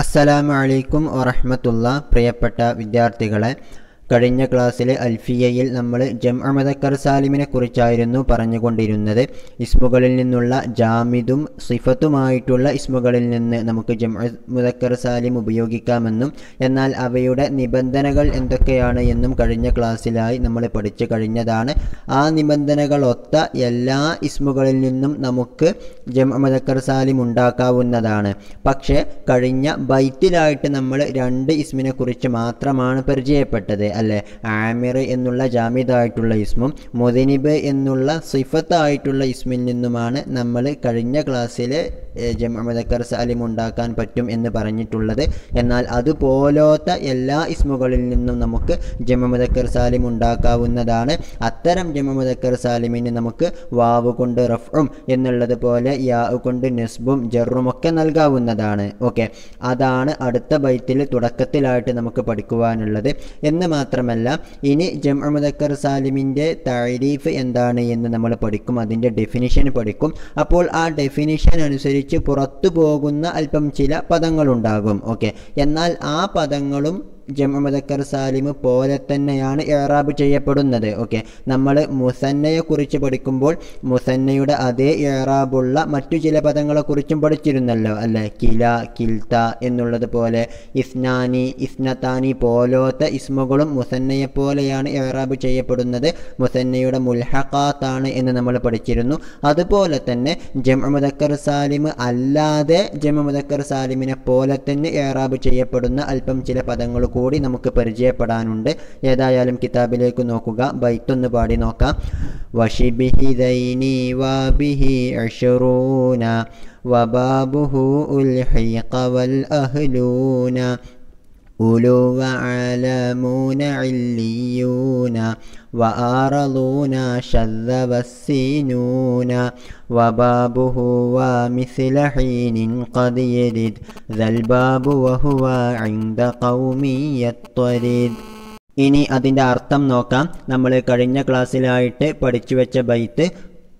അസ്സലാമു അലൈക്കും വറഹമത്തുള്ള പ്രിയപ്പെട്ട വിദ്യാർത്ഥികളെ കഴിഞ്ഞ ക്ലാസ്സിലെ അൽഫിയയിൽ നമ്മൾ ജം അമദക്കർ സാലിമിനെ കുറിച്ചായിരുന്നു പറഞ്ഞുകൊണ്ടിരുന്നത് ഇസ്മുകളിൽ നിന്നുള്ള ജാമിദും സിഫത്തുമായിട്ടുള്ള ഇസ്മുകളിൽ നിന്ന് നമുക്ക് ജം മുദക്കർ സാലിം ഉപയോഗിക്കാമെന്നും എന്നാൽ അവയുടെ നിബന്ധനകൾ എന്തൊക്കെയാണ് എന്നും കഴിഞ്ഞ ക്ലാസ്സിലായി നമ്മൾ പഠിച്ചു കഴിഞ്ഞതാണ് ആ നിബന്ധനകളൊത്ത എല്ലാ ഇസ്മുകളിൽ നിന്നും നമുക്ക് ജം മുദക്കർ സാലിം ഉണ്ടാക്കാവുന്നതാണ് പക്ഷേ കഴിഞ്ഞ ബൈറ്റിലായിട്ട് നമ്മൾ രണ്ട് ഇസ്മിനെ കുറിച്ച് മാത്രമാണ് പരിചയപ്പെട്ടത് അല്ലേ ആമിർ എന്നുള്ള ജാമിദായിട്ടുള്ള ഇസ്മും മൊദനിബ് എന്നുള്ള സിഫത്തായിട്ടുള്ള ഇസ്മിൽ നിന്നുമാണ് നമ്മൾ കഴിഞ്ഞ ക്ലാസ്സിൽ ജമദക്കർ സാലിം ഉണ്ടാക്കാൻ പറ്റും എന്ന് പറഞ്ഞിട്ടുള്ളത് എന്നാൽ അതുപോലത്തെ എല്ലാ ഇസ്മുകളിൽ നിന്നും നമുക്ക് ജമമുദക്കർ സാലിം ഉണ്ടാക്കാവുന്നതാണ് അത്തരം ജമമുദക്കർ സാലിമിന് നമുക്ക് വാവ് കൊണ്ട് റഫും എന്നുള്ളത് പോലെ യാവ് കൊണ്ട് നെസ്ബും ജറുമൊക്കെ നൽകാവുന്നതാണ് ഓക്കെ അതാണ് അടുത്ത ബൈത്തിൽ തുടക്കത്തിലായിട്ട് നമുക്ക് പഠിക്കുവാനുള്ളത് എന്ന് മാത്രം മാത്രമല്ല ഇനി ജംഅ മുദക്കർ സാലിമിൻ്റെ താരീഫ് എന്താണ് എന്ന് നമ്മൾ പഠിക്കും അതിൻ്റെ ഡെഫിനിഷൻ പഠിക്കും അപ്പോൾ ആ ഡെഫിനിഷൻ അനുസരിച്ച് പുറത്തു പോകുന്ന അല്പം ചില പദങ്ങളുണ്ടാകും ഓക്കെ എന്നാൽ ആ പദങ്ങളും ജമദക്കർ സാലിം പോലെ തന്നെയാണ് ഏറാബ് ചെയ്യപ്പെടുന്നത് ഓക്കെ നമ്മൾ മുസന്നയെക്കുറിച്ച് പഠിക്കുമ്പോൾ മുസന്നയുടെ അതേ ഏറാബുള്ള മറ്റു ചില പദങ്ങളെക്കുറിച്ചും പഠിച്ചിരുന്നല്ലോ അല്ലേ കില കിൽത്ത എന്നുള്ളത് പോലെ ഇസ്നാനി ഇസ്നത്താനി പോലോത്ത ഇസ്മുകളും മുസന്നയെ പോലെയാണ് ഇറാബ് ചെയ്യപ്പെടുന്നത് മുസന്നയുടെ മുൽഹക്കാത്താണ് എന്ന് നമ്മൾ പഠിച്ചിരുന്നു അതുപോലെ തന്നെ ജമുദക്കർ സാലിം അല്ലാതെ ജമുദക്കർ സാലിമിനെ പോലെ തന്നെ ഏറാബ് ചെയ്യപ്പെടുന്ന അല്പം ചില പദങ്ങൾ കൂടി നമുക്ക് പരിചയപ്പെടാനുണ്ട് ഏതായാലും കിതാബിലേക്ക് നോക്കുക ബൈത്തൊന്ന് പാടി നോക്കാം വഷിബിഹി ദൈനി വാബിഹി അഷറൂന വബാബുഹു ഉൽ വൽ അഹ്ലൂന ഉലു വലമൂനഅല്ലിയൂന വാറലൂന ശദ്ദവസ്സീനൂന വബാബുഹു വമിസ്ലഹീനിൻ ഖദിയദിദ് ദൽബാബു വഹുവ ഇൻദ ഖൗമി ഇനി അതിൻ്റെ അർത്ഥം നോക്കാം നമ്മൾ കഴിഞ്ഞ ക്ലാസ്സിലായിട്ട് പഠിച്ചു വെച്ച ബൈത്ത്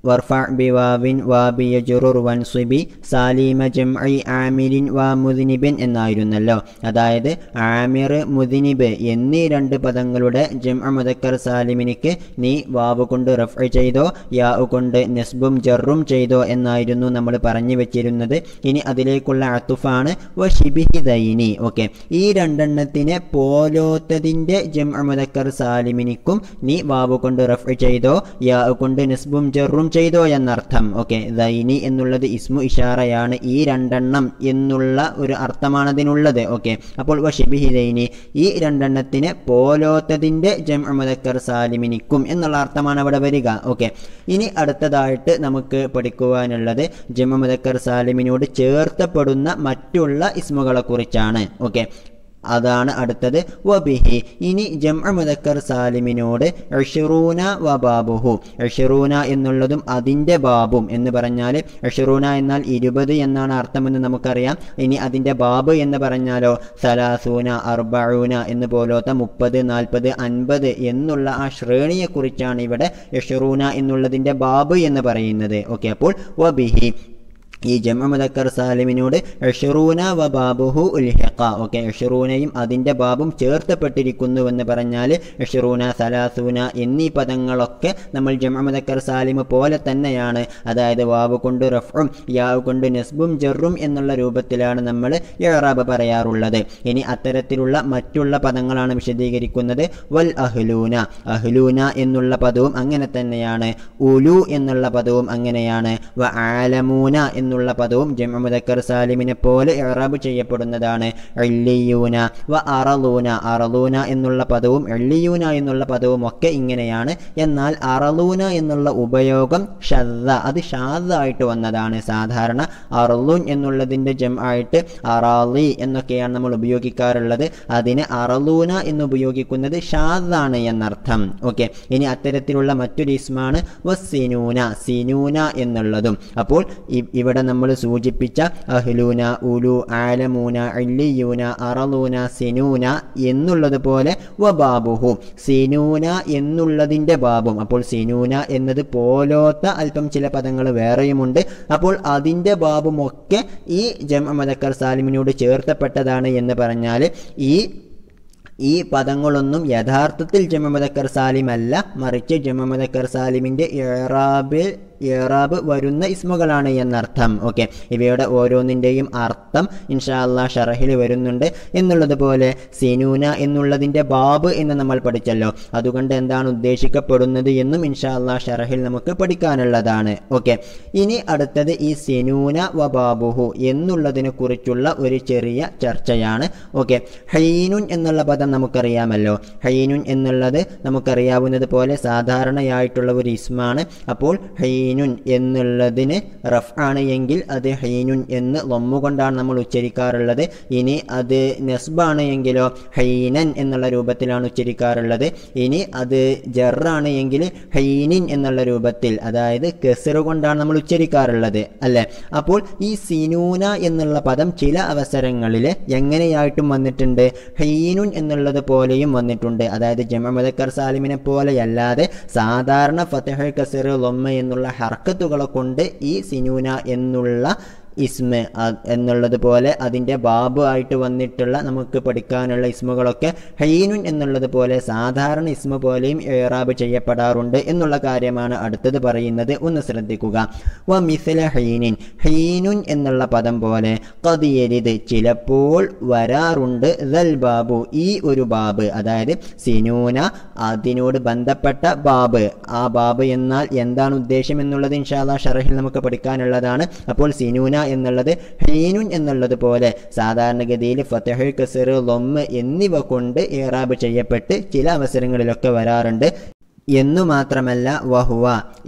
വർഫ ബിവാവിൻ വാബിയ ജുറുർ വൻസുബി സാലീമ ജംഇ ആമിരിൻ വാ മുദിനിബിൻ എന്നായിരുന്നല്ലോ അതായത് ആമിർ മുദിനിബ് എന്നീ രണ്ട് പദങ്ങളുടെ ജംഅ മുദക്കർ സാലിമിനിക്ക് നീ വാവ് കൊണ്ട് റഫ് ചെയ്തോ യാ കൊണ്ട് നെസ്ബും ജറും ചെയ്തോ എന്നായിരുന്നു നമ്മൾ പറഞ്ഞു വെച്ചിരുന്നത് ഇനി അതിലേക്കുള്ള അത്തുഫാണ് വ ഷിബിഹിദൈനി ഓക്കെ ഈ രണ്ടെണ്ണത്തിനെ പോലോത്തതിൻ്റെ ജംഅ മുദക്കർ സാലിമിനിക്കും നീ വാവ് കൊണ്ട് റഫ് ചെയ്തോ യാ കൊണ്ട് നെസ്ബും ജറും ചെയ്തോ എന്നർത്ഥം ഓക്കെ ദൈനി എന്നുള്ളത് ഇസ്മു ഇഷാറയാണ് ഈ രണ്ടെണ്ണം എന്നുള്ള ഒരു അർത്ഥമാണതിനുള്ളത് ഓക്കെ അപ്പോൾ വഷിബിഹി ദൈനി ഈ രണ്ടെണ്ണത്തിന് പോലോത്തതിൻ്റെ ജം മുദക്കർ സാലിമിനിക്കും എന്നുള്ള അർത്ഥമാണ് അവിടെ വരിക ഓക്കെ ഇനി അടുത്തതായിട്ട് നമുക്ക് പഠിക്കുവാനുള്ളത് ജം മുദക്കർ സാലിമിനോട് ചേർത്തപ്പെടുന്ന മറ്റുള്ള ഇസ്മുകളെക്കുറിച്ചാണ് ഓക്കെ അതാണ് അടുത്തത് വബിഹി ഇനി ജംഅ മുദക്കർ സാലിമിനോട് അഷറൂന വ ബാബുഹു അഷറൂന എന്നുള്ളതും അതിൻ്റെ ബാബും എന്ന് പറഞ്ഞാൽ അഷറൂന എന്നാൽ ഇരുപത് എന്നാണ് അർത്ഥമെന്ന് നമുക്കറിയാം ഇനി അതിൻ്റെ ബാബ് എന്ന് പറഞ്ഞാലോ സലാസൂന അർബൂന എന്ന് പോലത്തെ മുപ്പത് നാൽപ്പത് അൻപത് എന്നുള്ള ആ ശ്രേണിയെക്കുറിച്ചാണ് ഇവിടെ യഷറൂന എന്നുള്ളതിൻ്റെ ബാബ് എന്ന് പറയുന്നത് ഓക്കെ അപ്പോൾ വബിഹി ഈ ജമ മുതക്കർ സാലിമിനോട് ഷെറൂന വ ബാബുഹു ഉൽഹിഖ ഓക്കെ ഷെറൂനയും അതിൻ്റെ ബാബും ചേർത്തപ്പെട്ടിരിക്കുന്നുവെന്ന് പറഞ്ഞാൽ ഷെറൂന സലാസൂന എന്നീ പദങ്ങളൊക്കെ നമ്മൾ ജമ മുതക്കർ സാലിമ് പോലെ തന്നെയാണ് അതായത് വാവ് കൊണ്ട് റഫും യാവ് കൊണ്ട് നസ്ബും ജെറും എന്നുള്ള രൂപത്തിലാണ് നമ്മൾ ഇറാബ് പറയാറുള്ളത് ഇനി അത്തരത്തിലുള്ള മറ്റുള്ള പദങ്ങളാണ് വിശദീകരിക്കുന്നത് വൽ അഹ്ലൂന അഹ്ലൂന എന്നുള്ള പദവും അങ്ങനെ തന്നെയാണ് ഉലു എന്നുള്ള പദവും അങ്ങനെയാണ് വ ആലമൂന എന്ന എന്നുള്ള പദവും ജമുദക്കർ സാലിമിനെ പോലെ ഇറാബ് ചെയ്യപ്പെടുന്നതാണ് എല്ലിയൂന വ അറലൂന അറലൂന എന്നുള്ള പദവും എള്ളിയൂന എന്നുള്ള പദവും ഒക്കെ ഇങ്ങനെയാണ് എന്നാൽ അറലൂന എന്നുള്ള ഉപയോഗം ഷദ്ദ അത് ഷാദ് ആയിട്ട് വന്നതാണ് സാധാരണ അറലൂൻ എന്നുള്ളതിൻ്റെ ജം ആയിട്ട് അറാലി എന്നൊക്കെയാണ് നമ്മൾ ഉപയോഗിക്കാറുള്ളത് അതിന് അറലൂന എന്ന് ഉപയോഗിക്കുന്നത് ഷാദാണ് എന്നർത്ഥം ഓക്കെ ഇനി അത്തരത്തിലുള്ള മറ്റൊരു ഇസ്മാണ് വ സിനൂന സിനൂന എന്നുള്ളതും അപ്പോൾ ഇവിടെ ഇവിടെ നമ്മൾ സൂചിപ്പിച്ച അഹ്ലൂന ഉലു ആലമൂന അല്ലിയൂന അറലൂന സിനൂന എന്നുള്ളതുപോലെ വബാബുഹു സിനൂന എന്നുള്ളതിൻ്റെ ബാബും അപ്പോൾ സിനൂന എന്നത് പോലോത്ത അല്പം ചില പദങ്ങൾ വേറെയുമുണ്ട് അപ്പോൾ അതിൻ്റെ ബാബുമൊക്കെ ഈ ജമ മദക്കർ സാലിമിനോട് ചേർത്തപ്പെട്ടതാണ് എന്ന് പറഞ്ഞാൽ ഈ ഈ പദങ്ങളൊന്നും യഥാർത്ഥത്തിൽ മദക്കർ സാലിമല്ല മറിച്ച് മദക്കർ സാലിമിൻ്റെ ഇറാബിൽ ഏറാബ് വരുന്ന ഇസ്മുകളാണ് എന്നർത്ഥം ഓക്കെ ഇവയുടെ ഓരോന്നിൻ്റെയും അർത്ഥം ഇൻഷാല്ല ഷറഹിൽ വരുന്നുണ്ട് എന്നുള്ളതുപോലെ സിനൂന എന്നുള്ളതിൻ്റെ ബാബ് എന്ന് നമ്മൾ പഠിച്ചല്ലോ അതുകൊണ്ട് എന്താണ് ഉദ്ദേശിക്കപ്പെടുന്നത് എന്നും ഇൻഷാല്ല ഷറഹിൽ നമുക്ക് പഠിക്കാനുള്ളതാണ് ഓക്കെ ഇനി അടുത്തത് ഈ സിനൂന വ ബാബുഹു എന്നുള്ളതിനെ കുറിച്ചുള്ള ഒരു ചെറിയ ചർച്ചയാണ് ഓക്കെ ഹൈനുൻ എന്നുള്ള പദം നമുക്കറിയാമല്ലോ ഹൈനുൻ എന്നുള്ളത് നമുക്കറിയാവുന്നത് പോലെ സാധാരണയായിട്ടുള്ള ഒരു ഇസ്മാണ് അപ്പോൾ ഹൈ ഹീനുൻ എന്നുള്ളതിന് റഫ് ആണ് എങ്കിൽ അത് ഹീനുൻ എന്ന് വമ്മുകൊണ്ടാണ് നമ്മൾ ഉച്ചരിക്കാറുള്ളത് ഇനി അത് നെസ്ബാണ് എങ്കിലോ ഹൈനൻ എന്നുള്ള രൂപത്തിലാണ് ഉച്ചരിക്കാറുള്ളത് ഇനി അത് ജറാണ് എങ്കിൽ ഹൈനിൻ എന്നുള്ള രൂപത്തിൽ അതായത് കെസറു കൊണ്ടാണ് നമ്മൾ ഉച്ചരിക്കാറുള്ളത് അല്ലേ അപ്പോൾ ഈ സിനൂന എന്നുള്ള പദം ചില അവസരങ്ങളിൽ എങ്ങനെയായിട്ടും വന്നിട്ടുണ്ട് ഹൈനുൻ എന്നുള്ളത് പോലെയും വന്നിട്ടുണ്ട് അതായത് ജമ മുദക്കർ സാലിമിനെ പോലെയല്ലാതെ സാധാരണ ഫത്തഹ കസറ് ലൊമ്മ എന്നുള്ള ഹർക്കത്തുകളെ കൊണ്ട് ഈ സിനൂന എന്നുള്ള ഇസ്മ എന്നുള്ളത് പോലെ അതിൻ്റെ ബാബു ആയിട്ട് വന്നിട്ടുള്ള നമുക്ക് പഠിക്കാനുള്ള ഇസ്മുകളൊക്കെ ഹൈനുൻ എന്നുള്ളത് പോലെ സാധാരണ ഇസ്മ പോലെയും ഏറാബ് ചെയ്യപ്പെടാറുണ്ട് എന്നുള്ള കാര്യമാണ് അടുത്തത് പറയുന്നത് ഒന്ന് ശ്രദ്ധിക്കുക വ മിസല ഹൈനിൻ ഹൈനുൻ എന്നുള്ള പദം പോലെ കതിയരിത് ചിലപ്പോൾ വരാറുണ്ട് ദൽ ബാബു ഈ ഒരു ബാബ് അതായത് സിനൂന അതിനോട് ബന്ധപ്പെട്ട ബാബ് ആ ബാബ് എന്നാൽ എന്താണ് ഉദ്ദേശം എന്നുള്ളത് ഇൻഷാല്ല ഷറഹിൽ നമുക്ക് പഠിക്കാനുള്ളതാണ് അപ്പോൾ സിനൂന എന്നുള്ളത് ഹീനുൻ എന്നുള്ളത് പോലെ സാധാരണഗതിയിൽ ഫത്തഹുൽ കസറു ലൊമ്മ് എന്നിവ കൊണ്ട് ഏറാബ് ചെയ്യപ്പെട്ട് ചില അവസരങ്ങളിലൊക്കെ വരാറുണ്ട് എന്നു മാത്രമല്ല വഹുവ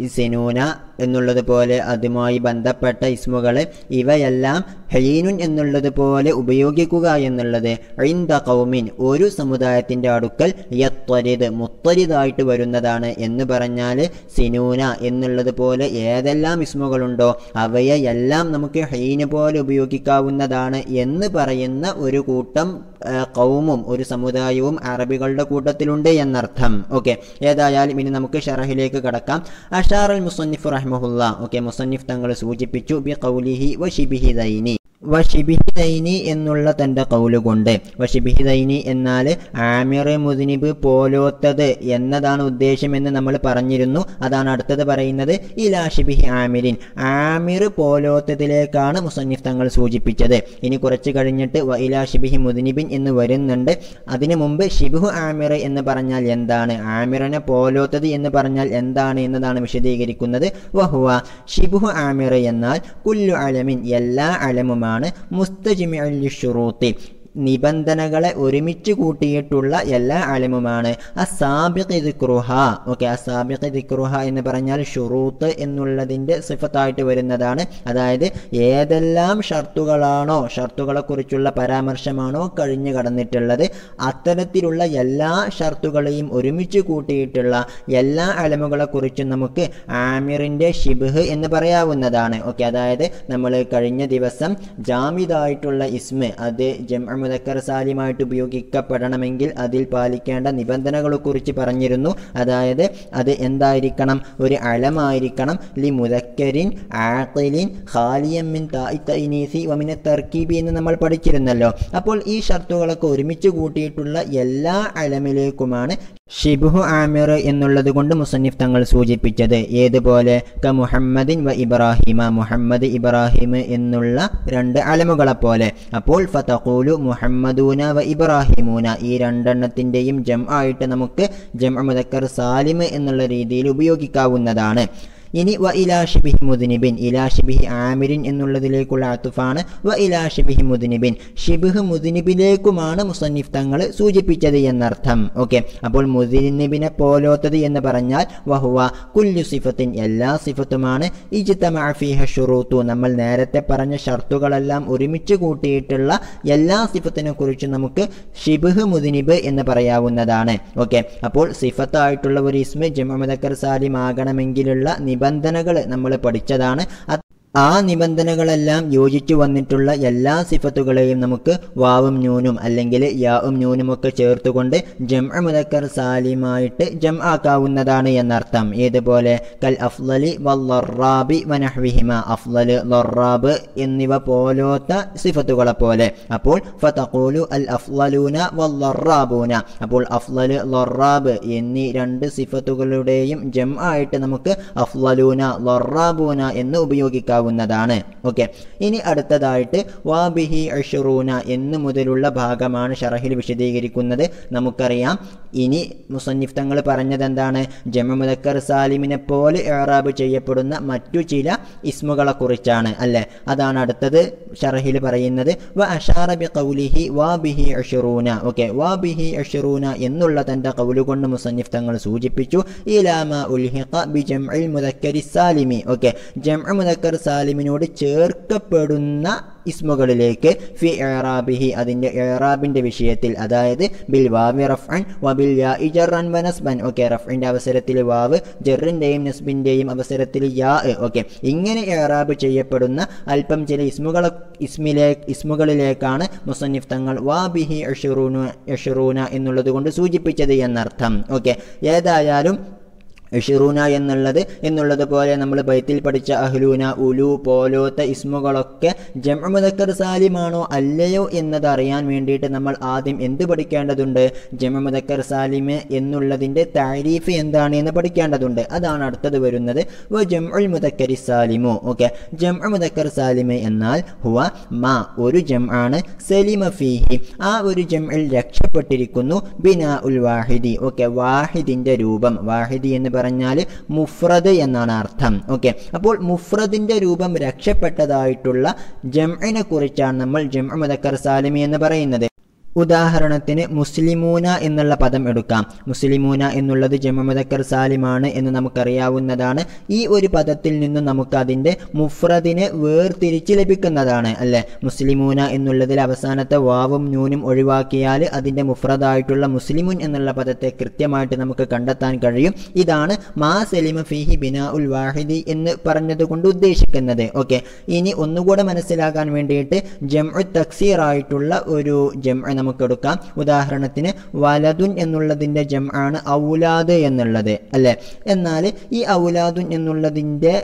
ഇസിനൂന എന്നുള്ളതുപോലെ അതുമായി ബന്ധപ്പെട്ട ഇസ്മുകളെ ഇവയെല്ലാം ഹലീനുൻ എന്നുള്ളതുപോലെ ഉപയോഗിക്കുക എന്നുള്ളത് ഐന്ദ കൗമിൻ ഒരു സമുദായത്തിൻ്റെ അടുക്കൽ യത്വരിത് മുത്തരിതായിട്ട് വരുന്നതാണ് എന്ന് പറഞ്ഞാൽ സിനൂന എന്നുള്ളതുപോലെ ഏതെല്ലാം ഇസ്മുകളുണ്ടോ അവയെ എല്ലാം നമുക്ക് ഹൈന് പോലെ ഉപയോഗിക്കാവുന്നതാണ് എന്ന് പറയുന്ന ഒരു കൂട്ടം കൗമും ഒരു സമുദായവും അറബികളുടെ കൂട്ടത്തിലുണ്ട് എന്നർത്ഥം ഓക്കെ ഏതായാലും ഇനി നമുക്ക് ഷറഹിലേക്ക് കടക്കാം അഷാർ അൽ മുസന്നിഫ് റഹ്മ رحمه الله وكمصنف تنغرس وجبتو بقوله وشبه ذيني വഷിബിഹിദൈനി എന്നുള്ള തൻ്റെ കൗലുകൊണ്ട് വഷിബിഹിദൈനി എന്നാൽ ആമിർ മുദിനിബ് പോലോത്തത് എന്നതാണ് ഉദ്ദേശമെന്ന് നമ്മൾ പറഞ്ഞിരുന്നു അതാണ് അടുത്തത് പറയുന്നത് ഇലാഷിബിഹി ആമിരിൻ ആമിർ പോലോത്തതിലേക്കാണ് മുസന്നിഫ് തങ്ങൾ സൂചിപ്പിച്ചത് ഇനി കുറച്ച് കഴിഞ്ഞിട്ട് വ ഇലാഷിബിഹി മുദിനിബിൻ എന്ന് വരുന്നുണ്ട് അതിനു മുമ്പ് ഷിബുഹു ആമിർ എന്ന് പറഞ്ഞാൽ എന്താണ് ആമിറിനെ പോലോത്തത് എന്ന് പറഞ്ഞാൽ എന്താണ് എന്നതാണ് വിശദീകരിക്കുന്നത് വഹുവ ഷിബുഹു ആമിർ എന്നാൽ കുല്ലു അലമിൻ എല്ലാ അലമുമാണ് ആണ് മുസ്തജിമിഅൽ ലിഷുറൂത്തി നിബന്ധനകളെ ഒരുമിച്ച് കൂട്ടിയിട്ടുള്ള എല്ലാ അലിമുമാണ് അസാബിഖ് ഓക്കെ അസാബിഖ് എന്ന് പറഞ്ഞാൽ ഷുറൂത്ത് എന്നുള്ളതിൻ്റെ സിഫത്തായിട്ട് വരുന്നതാണ് അതായത് ഏതെല്ലാം ഷർത്തുകളാണോ കുറിച്ചുള്ള പരാമർശമാണോ കഴിഞ്ഞു കടന്നിട്ടുള്ളത് അത്തരത്തിലുള്ള എല്ലാ ഷർത്തുകളെയും ഒരുമിച്ച് കൂട്ടിയിട്ടുള്ള എല്ലാ കുറിച്ചും നമുക്ക് ആമിറിൻ്റെ ഷിബ്ഹ് എന്ന് പറയാവുന്നതാണ് ഓക്കെ അതായത് നമ്മൾ കഴിഞ്ഞ ദിവസം ജാമിദായിട്ടുള്ള ഇസ്മ അത് ജം മുതക്കർ സാലിമായിട്ട് ഉപയോഗിക്കപ്പെടണമെങ്കിൽ അതിൽ പാലിക്കേണ്ട നിബന്ധനകളെക്കുറിച്ച് പറഞ്ഞിരുന്നു അതായത് അത് എന്തായിരിക്കണം ഒരു അലമായിരിക്കണം ലി മുതക്കരിൻ ആക്കലിൻ ഹാലിയമ്മിൻ തൈനീസി വമിനെ തർക്കീബി എന്ന് നമ്മൾ പഠിച്ചിരുന്നല്ലോ അപ്പോൾ ഈ ഷർത്തുകളൊക്കെ ഒരുമിച്ച് കൂട്ടിയിട്ടുള്ള എല്ലാ അലമിലേക്കുമാണ് ഷിബുഹു ആമിർ എന്നുള്ളതുകൊണ്ട് മുസന്നിഫ് തങ്ങൾ സൂചിപ്പിച്ചത് ഏതുപോലെ ക മുഹമ്മദിൻ വ ഇബ്രാഹിമ മുഹമ്മദ് ഇബ്രാഹിം എന്നുള്ള രണ്ട് അലമുകളെപ്പോലെ അപ്പോൾ ഫതഖൂലു മുഹമ്മദൂന വ ഇബ്രാഹിമൂന ഈ രണ്ടെണ്ണത്തിൻ്റെയും ജം ആയിട്ട് നമുക്ക് ജം മുദക്കർ സാലിം എന്നുള്ള രീതിയിൽ ഉപയോഗിക്കാവുന്നതാണ് ഇനി വ ഇലാഷിബിഹി മുദിനിബിൻ ഇലാഷിബിഹി ആമിരിൻ എന്നുള്ളതിലേക്കുള്ള അത്തുഫാണ് വ ഇലാഷിബിഹി മുദിനിബിൻ ഷിബിഹ് മുദിനിബിലേക്കുമാണ് മുസന്നിഫ് തങ്ങൾ സൂചിപ്പിച്ചത് എന്നർത്ഥം ഓക്കെ അപ്പോൾ മുദിനിബിനെ പോലോത്തത് എന്ന് പറഞ്ഞാൽ വഹുവ കുല്ലു സിഫത്തിൻ എല്ലാ സിഫത്തുമാണ് ഇജിത്തമാഫിഹ ഷുറൂത്തു നമ്മൾ നേരത്തെ പറഞ്ഞ ഷർത്തുകളെല്ലാം ഒരുമിച്ച് കൂട്ടിയിട്ടുള്ള എല്ലാ സിഫത്തിനെ കുറിച്ച് നമുക്ക് ഷിബിഹ് മുദിനിബ് എന്ന് പറയാവുന്നതാണ് ഓക്കെ അപ്പോൾ സിഫത്തായിട്ടുള്ള ഒരു ഇസ്മ ജമമദക്കർ സാലിം ആകണമെങ്കിലുള്ള നിബ നിബന്ധനകൾ നമ്മൾ പഠിച്ചതാണ് ആ നിബന്ധനകളെല്ലാം യോജിച്ചു വന്നിട്ടുള്ള എല്ലാ സിഫത്തുകളെയും നമുക്ക് വാവും ന്യൂനും അല്ലെങ്കിൽ യാവും ന്യൂനുമൊക്കെ ചേർത്തുകൊണ്ട് ജം മുതക്കർ സാലിമായിട്ട് ജം ആക്കാവുന്നതാണ് എന്നർത്ഥം ഏതുപോലെ കൽ അഫ്ലലി വല്ലറാബി വനഹ്വിഹിമ അഫ്ലൽ ലൊറാബ് എന്നിവ പോലോത്ത സിഫത്തുകളെ പോലെ അപ്പോൾ ഫതഖൂലു അൽ അഫ്ലലൂന വല്ലറാബൂന അപ്പോൾ അഫ്ലൽ ലൊറാബ് എന്നീ രണ്ട് സിഫത്തുകളുടെയും ജം ആയിട്ട് നമുക്ക് അഫ്ലലൂന ലൊറാബൂന എന്ന് ഉപയോഗിക്കാം ഉണ്ടാവുന്നതാണ് ഓക്കെ ഇനി അടുത്തതായിട്ട് വാബിഹി അഷറൂന എന്ന് മുതലുള്ള ഭാഗമാണ് ഷറഹിൽ വിശദീകരിക്കുന്നത് നമുക്കറിയാം ഇനി മുസന്നിഫ് തങ്ങൾ പറഞ്ഞത് എന്താണ് ജമമുദക്കർ സാലിമിനെ പോലെ ഏറാബ് ചെയ്യപ്പെടുന്ന മറ്റു ചില ഇസ്മുകളെ കുറിച്ചാണ് അല്ലേ അതാണ് അടുത്തത് ഷറഹിൽ പറയുന്നത് വ അഷാറബി കൗലിഹി വാബിഹി അഷറൂന ഓക്കെ വാബിഹി അഷറൂന എന്നുള്ള തൻ്റെ കൗലുകൊണ്ട് മുസന്നിഫ് തങ്ങൾ സൂചിപ്പിച്ചു ഇലാമ ഉൽഹിഖ ബി ജംഇൽ മുദക്കരി സാലിമി ഓക്കെ ജംഅ മുദക്കർ സാലിമിനോട് ചേർക്കപ്പെടുന്ന ഇസ്മുകളിലേക്ക് ഫി ഏറാബിഹി അതിൻ്റെ ഏറാബിൻ്റെ വിഷയത്തിൽ അതായത് ബിൽ വാവി റഫ്അൻ വബിൽ യാ ഇജറൻ വ നസ്ബൻ ഓക്കെ റഫ്അൻ്റെ അവസരത്തിൽ വാവ് ജെറിൻ്റെയും നസ്ബിൻ്റെയും അവസരത്തിൽ യാ ഓക്കെ ഇങ്ങനെ ഏറാബ് ചെയ്യപ്പെടുന്ന അല്പം ചില ഇസ്മുകൾ ഇസ്മിലേ ഇസ്മുകളിലേക്കാണ് മുസന്നിഫ് തങ്ങൾ വാ ബിഹി യഷറൂന യഷറൂന എന്നുള്ളത് കൊണ്ട് സൂചിപ്പിച്ചത് എന്നർത്ഥം ഓക്കെ ഏതായാലും ഇഷിറൂന എന്നുള്ളത് എന്നുള്ളത് പോലെ നമ്മൾ ബൈത്തിൽ പഠിച്ച അഹ്ലൂന ഉലു പോലോത്ത ഇസ്മുകളൊക്കെ ജമുദക്കർ സാലിമാണോ അല്ലയോ എന്നത് അറിയാൻ വേണ്ടിയിട്ട് നമ്മൾ ആദ്യം എന്ത് പഠിക്കേണ്ടതുണ്ട് ജമുദക്കർ സാലിമ് എന്നുള്ളതിൻ്റെ താരീഫ് എന്താണ് എന്ന് പഠിക്കേണ്ടതുണ്ട് അതാണ് അടുത്തത് വരുന്നത് വ ജംഉൽ മുദക്കരി ഓക്കെ ജംഉ മുദക്കർ സാലിമ് എന്നാൽ ഹുവ മാ ഒരു ജം ആണ് സലിമ ഫീഹി ആ ഒരു ജംഇൽ രക്ഷപ്പെട്ടിരിക്കുന്നു ബിനാ ഉൽ വാഹിദി ഓക്കെ വാഹിദിൻ്റെ രൂപം വാഹിദി എന്ന് പറഞ്ഞാൽ മുഫ്രദ് എന്നാണ് അർത്ഥം ഓക്കെ അപ്പോൾ മുഫ്രദിൻ്റെ രൂപം രക്ഷപ്പെട്ടതായിട്ടുള്ള ജംഇനെ കുറിച്ചാണ് നമ്മൾ ജംഅ മുദക്കർ സാലിമി എന്ന് പറയുന്നത് ഉദാഹരണത്തിന് മുസ്ലിമൂന എന്നുള്ള പദം എടുക്കാം മുസ്ലിമൂന എന്നുള്ളത് ജമമുദക്കർ സാലിമാണ് എന്ന് നമുക്കറിയാവുന്നതാണ് ഈ ഒരു പദത്തിൽ നിന്നും നമുക്കതിൻ്റെ മുഫ്രദിനെ വേർതിരിച്ച് ലഭിക്കുന്നതാണ് അല്ലേ മുസ്ലിമൂന എന്നുള്ളതിൽ അവസാനത്തെ വാവും ന്യൂനും ഒഴിവാക്കിയാൽ അതിൻ്റെ മുഫ്രദായിട്ടുള്ള മുസ്ലിമുൻ എന്നുള്ള പദത്തെ കൃത്യമായിട്ട് നമുക്ക് കണ്ടെത്താൻ കഴിയും ഇതാണ് മാ സലിമ ഫിഹി ബിന ഉൽ വാഹിദി എന്ന് പറഞ്ഞതുകൊണ്ട് ഉദ്ദേശിക്കുന്നത് ഓക്കെ ഇനി ഒന്നുകൂടെ മനസ്സിലാക്കാൻ വേണ്ടിയിട്ട് ജംഉ തക്സീർ ആയിട്ടുള്ള ഒരു ജം നമുക്ക് എടുക്കാം ഉദാഹരണത്തിന് വലതുൻ എന്നുള്ളതിൻ്റെ ജംആണ് ഔലാദ് എന്നുള്ളത് അല്ലേ എന്നാൽ ഈ ഔലാദുൻ എന്നുള്ളതിൻ്റെ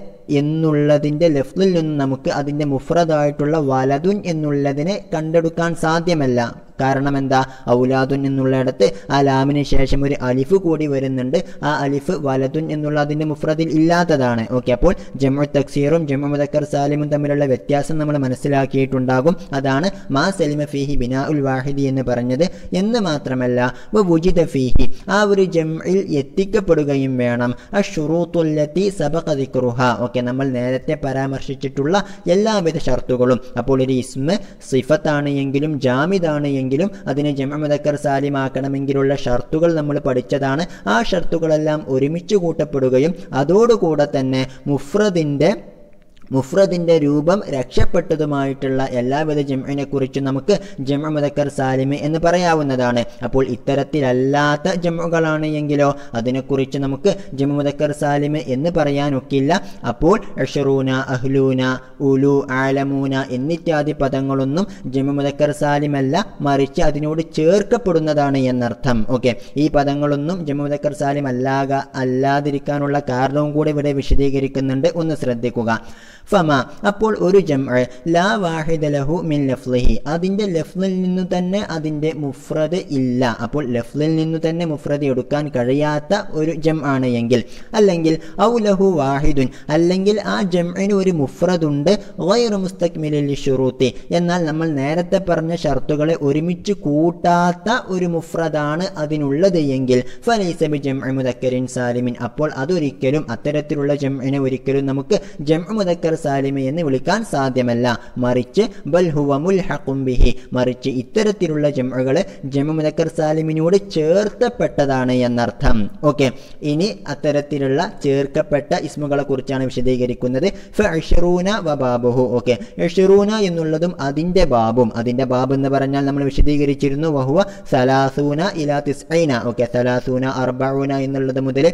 എന്നുള്ളതിൻ്റെ ലഫ്ലിൽ നിന്ന് നമുക്ക് അതിൻ്റെ മുഫ്രദായിട്ടുള്ള വലതുൻ എന്നുള്ളതിനെ കണ്ടെടുക്കാൻ സാധ്യമല്ല കാരണം എന്താ ഔലാദുൻ എന്നുള്ളിടത്ത് ആ ലാമിന് ശേഷം ഒരു അലിഫ് കൂടി വരുന്നുണ്ട് ആ അലിഫ് വലതുൻ എന്നുള്ള അതിൻ്റെ മുഫ്രദിൽ ഇല്ലാത്തതാണ് ഓക്കെ അപ്പോൾ ജമ്മു തക്സീറും ജമ്മു മുദക്കർ സാലിമും തമ്മിലുള്ള വ്യത്യാസം നമ്മൾ മനസ്സിലാക്കിയിട്ടുണ്ടാകും അതാണ് മാ സലിമ ഫിഹി ബിനാ ഉൽ വാഹിദി എന്ന് പറഞ്ഞത് എന്ന് മാത്രമല്ല ഫീഹി ആ ഒരു ജംഇൽ എത്തിക്കപ്പെടുകയും വേണം ആ ഷുറൂത്തുല്ലത്തി സബഖദിക്റുഹ ഓക്കെ നമ്മൾ നേരത്തെ പരാമർശിച്ചിട്ടുള്ള എല്ലാവിധ ഷർത്തുകളും അപ്പോൾ ഒരു ഇസ്മ സിഫത്താണ് എങ്കിലും ജാമിദാണ് എങ്കിലും ആക്കണമെങ്കിലും അതിനെ ജമമുദക്കർ സാലിമാക്കണമെങ്കിലുള്ള ഷർത്തുകൾ നമ്മൾ പഠിച്ചതാണ് ആ ഷർത്തുകളെല്ലാം ഒരുമിച്ച് കൂട്ടപ്പെടുകയും അതോടുകൂടെ തന്നെ മുഫ്രദിൻ്റെ മുഫ്രദിൻ്റെ രൂപം രക്ഷപ്പെട്ടതുമായിട്ടുള്ള എല്ലാവിധ ജംഇനെക്കുറിച്ചും നമുക്ക് ജംഅ മുതക്കർ സാലിമ എന്ന് പറയാവുന്നതാണ് അപ്പോൾ ഇത്തരത്തിലല്ലാത്ത ജംഅുകളാണ് എങ്കിലോ അതിനെക്കുറിച്ച് നമുക്ക് ജംഅ മുതക്കർ സാലിമ എന്ന് പറയാനൊക്കില്ല അപ്പോൾ അഷറൂന അഹ്ലൂന ഉലു ആലമൂന എന്നിത്യാദി പദങ്ങളൊന്നും ജംഅ മുതക്കർ സാലിമല്ല മറിച്ച് അതിനോട് ചേർക്കപ്പെടുന്നതാണ് എന്നർത്ഥം ഓക്കെ ഈ പദങ്ങളൊന്നും ജംഅ മുതക്കർ സാലിം അല്ലാക അല്ലാതിരിക്കാനുള്ള കാരണവും കൂടി ഇവിടെ വിശദീകരിക്കുന്നുണ്ട് ഒന്ന് ശ്രദ്ധിക്കുക ഫമ അപ്പോൾ ഒരു ജംഅ ലാ വാഹിദ ലഹു മിൻ ലഫ്ലിഹി അതിൻ്റെ ലഫ്ലിൽ നിന്നു തന്നെ അതിൻ്റെ മുഫ്രദ് ഇല്ല അപ്പോൾ ലഫ്ലിൽ നിന്നു തന്നെ മുഫ്രദ് എടുക്കാൻ കഴിയാത്ത ഒരു ജം ആണ് എങ്കിൽ അല്ലെങ്കിൽ ഔ ലഹു വാഹിദുൻ അല്ലെങ്കിൽ ആ ജംഇന് ഒരു മുഫ്രദുണ്ട് വൈർ മുസ്തക്മിലിൽ ഷുറൂത്തി എന്നാൽ നമ്മൾ നേരത്തെ പറഞ്ഞ ഷർത്തുകളെ ഒരുമിച്ച് കൂട്ടാത്ത ഒരു മുഫ്രദാണ് അതിനുള്ളത് എങ്കിൽ ഫലൈസബി മുദക്കരിൻ സാലിമിൻ അപ്പോൾ അതൊരിക്കലും അത്തരത്തിലുള്ള ജംഇനെ ഒരിക്കലും നമുക്ക് ജംഅ മുദക്കർ സാലിമി എന്ന് വിളിക്കാൻ സാധ്യമല്ല മറിച്ച് ബൽഹുവ മുൽഹക്കുംബിഹി മറിച്ച് ഇത്തരത്തിലുള്ള ജമുകൾ ജമു മുനക്കർ സാലിമിനോട് ചേർത്തപ്പെട്ടതാണ് എന്നർത്ഥം ഓക്കെ ഇനി അത്തരത്തിലുള്ള ചേർക്കപ്പെട്ട ഇസ്മുകളെ കുറിച്ചാണ് വിശദീകരിക്കുന്നത് ഫഷറൂന ഓക്കെ യഷറൂന എന്നുള്ളതും അതിൻ്റെ ബാബും അതിൻ്റെ ബാബ് എന്ന് പറഞ്ഞാൽ നമ്മൾ വിശദീകരിച്ചിരുന്നു വഹുവ സലാസൂന ഇലാ തിസ്ഐന ഓക്കെ സലാസൂന അർബൂന എന്നുള്ളത് മുതൽ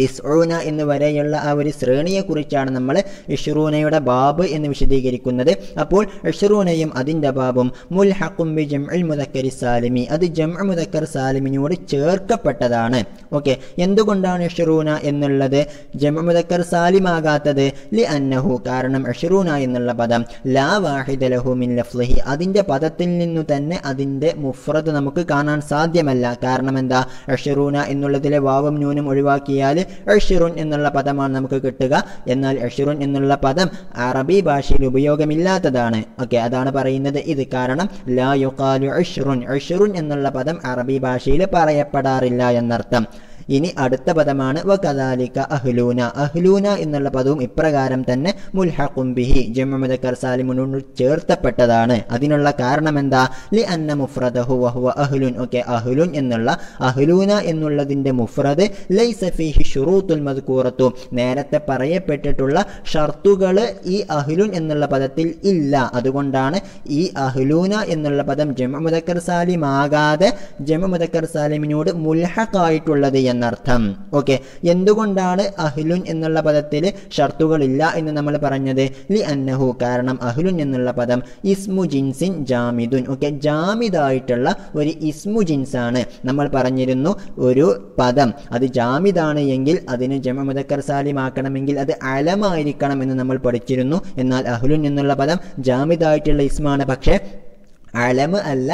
ദിസ്ഊന എന്ന് വരെയുള്ള ആ ഒരു ശ്രേണിയെക്കുറിച്ചാണ് നമ്മൾ ഇഷ്റൂനയുടെ ബാബ് എന്ന് വിശദീകരിക്കുന്നത് അപ്പോൾ ഇഷ്റൂനയും അതിൻ്റെ ബാബും മുൽഹക്കും ബി ജം അൽ മുദക്കരി സാലിമി അത് ജം മുദക്കർ സാലിമിനോട് ചേർക്കപ്പെട്ടതാണ് ഓക്കെ എന്തുകൊണ്ടാണ് ഇഷ്റൂന എന്നുള്ളത് ജം മുദക്കർ സാലിമാകാത്തത് ലി അന്നഹു കാരണം ഇഷ്റൂന എന്നുള്ള പദം ലാ വാഹിദ് ലഹു മിൻ ലഫ്ലഹി അതിൻ്റെ പദത്തിൽ നിന്നു തന്നെ അതിൻ്റെ മുഫ്രത് നമുക്ക് കാണാൻ സാധ്യമല്ല കാരണം എന്താ ഇഷ്റൂന എന്നുള്ളതിലെ വാവും ന്യൂനും ഒഴിവാക്കിയാൽ എഷിറുൻ എന്നുള്ള പദമാണ് നമുക്ക് കിട്ടുക എന്നാൽ എഷിറുൻ എന്നുള്ള പദം അറബി ഭാഷയിൽ ഉപയോഗമില്ലാത്തതാണ് ഓക്കെ അതാണ് പറയുന്നത് ഇത് കാരണം ലാ എഷിറുൻ എഷിറുൻ എന്നുള്ള പദം അറബി ഭാഷയിൽ പറയപ്പെടാറില്ല എന്നർത്ഥം ഇനി അടുത്ത പദമാണ് വകദാലിക അഹ്ലൂന അഹ്ലൂന എന്നുള്ള പദവും ഇപ്രകാരം തന്നെ മുൽഹഖുംബിഹി ജമ്മുദക്കർ സാലിമുനോട് ചേർത്തപ്പെട്ടതാണ് അതിനുള്ള കാരണം എന്താ ലി അന്ന മുഫ്രദഹു വഹുവ അഹ്ലുൻ ഓക്കെ അഹ്ലുൻ എന്നുള്ള അഹ്ലൂന എന്നുള്ളതിൻ്റെ മുഫ്രദ് ലൈസഫിഹി ഷുറൂത്തുൽ മദ്കൂറത്തു നേരത്തെ പറയപ്പെട്ടിട്ടുള്ള ഷർത്തുകൾ ഈ അഹ്ലുൻ എന്നുള്ള പദത്തിൽ ഇല്ല അതുകൊണ്ടാണ് ഈ അഹ്ലൂന എന്നുള്ള പദം ജമ്മുദക്കർ സാലിമാകാതെ ജമ്മുദക്കർ സാലിമിനോട് മുൽഹക്കായിട്ടുള്ളത് എന്ന് എന്നർത്ഥം ഓക്കെ എന്തുകൊണ്ടാണ് അഹ്ലുൻ എന്നുള്ള പദത്തിൽ ഷർത്തുകളില്ല എന്ന് നമ്മൾ പറഞ്ഞത് ലി അന്നഹു കാരണം അഹ്ലുൻ എന്നുള്ള പദം ഇസ്മു ജിൻസിൻ ജാമിദുൻ ഓക്കെ ജാമിദായിട്ടുള്ള ഒരു ഇസ്മു ആണ് നമ്മൾ പറഞ്ഞിരുന്നു ഒരു പദം അത് ജാമിദാണ് എങ്കിൽ അതിന് ജമ സാലിമാക്കണമെങ്കിൽ അത് അലമായിരിക്കണം എന്ന് നമ്മൾ പഠിച്ചിരുന്നു എന്നാൽ അഹ്ലുൻ എന്നുള്ള പദം ജാമിദായിട്ടുള്ള ഇസ്മാണ് പക്ഷേ അലമ് അല്ല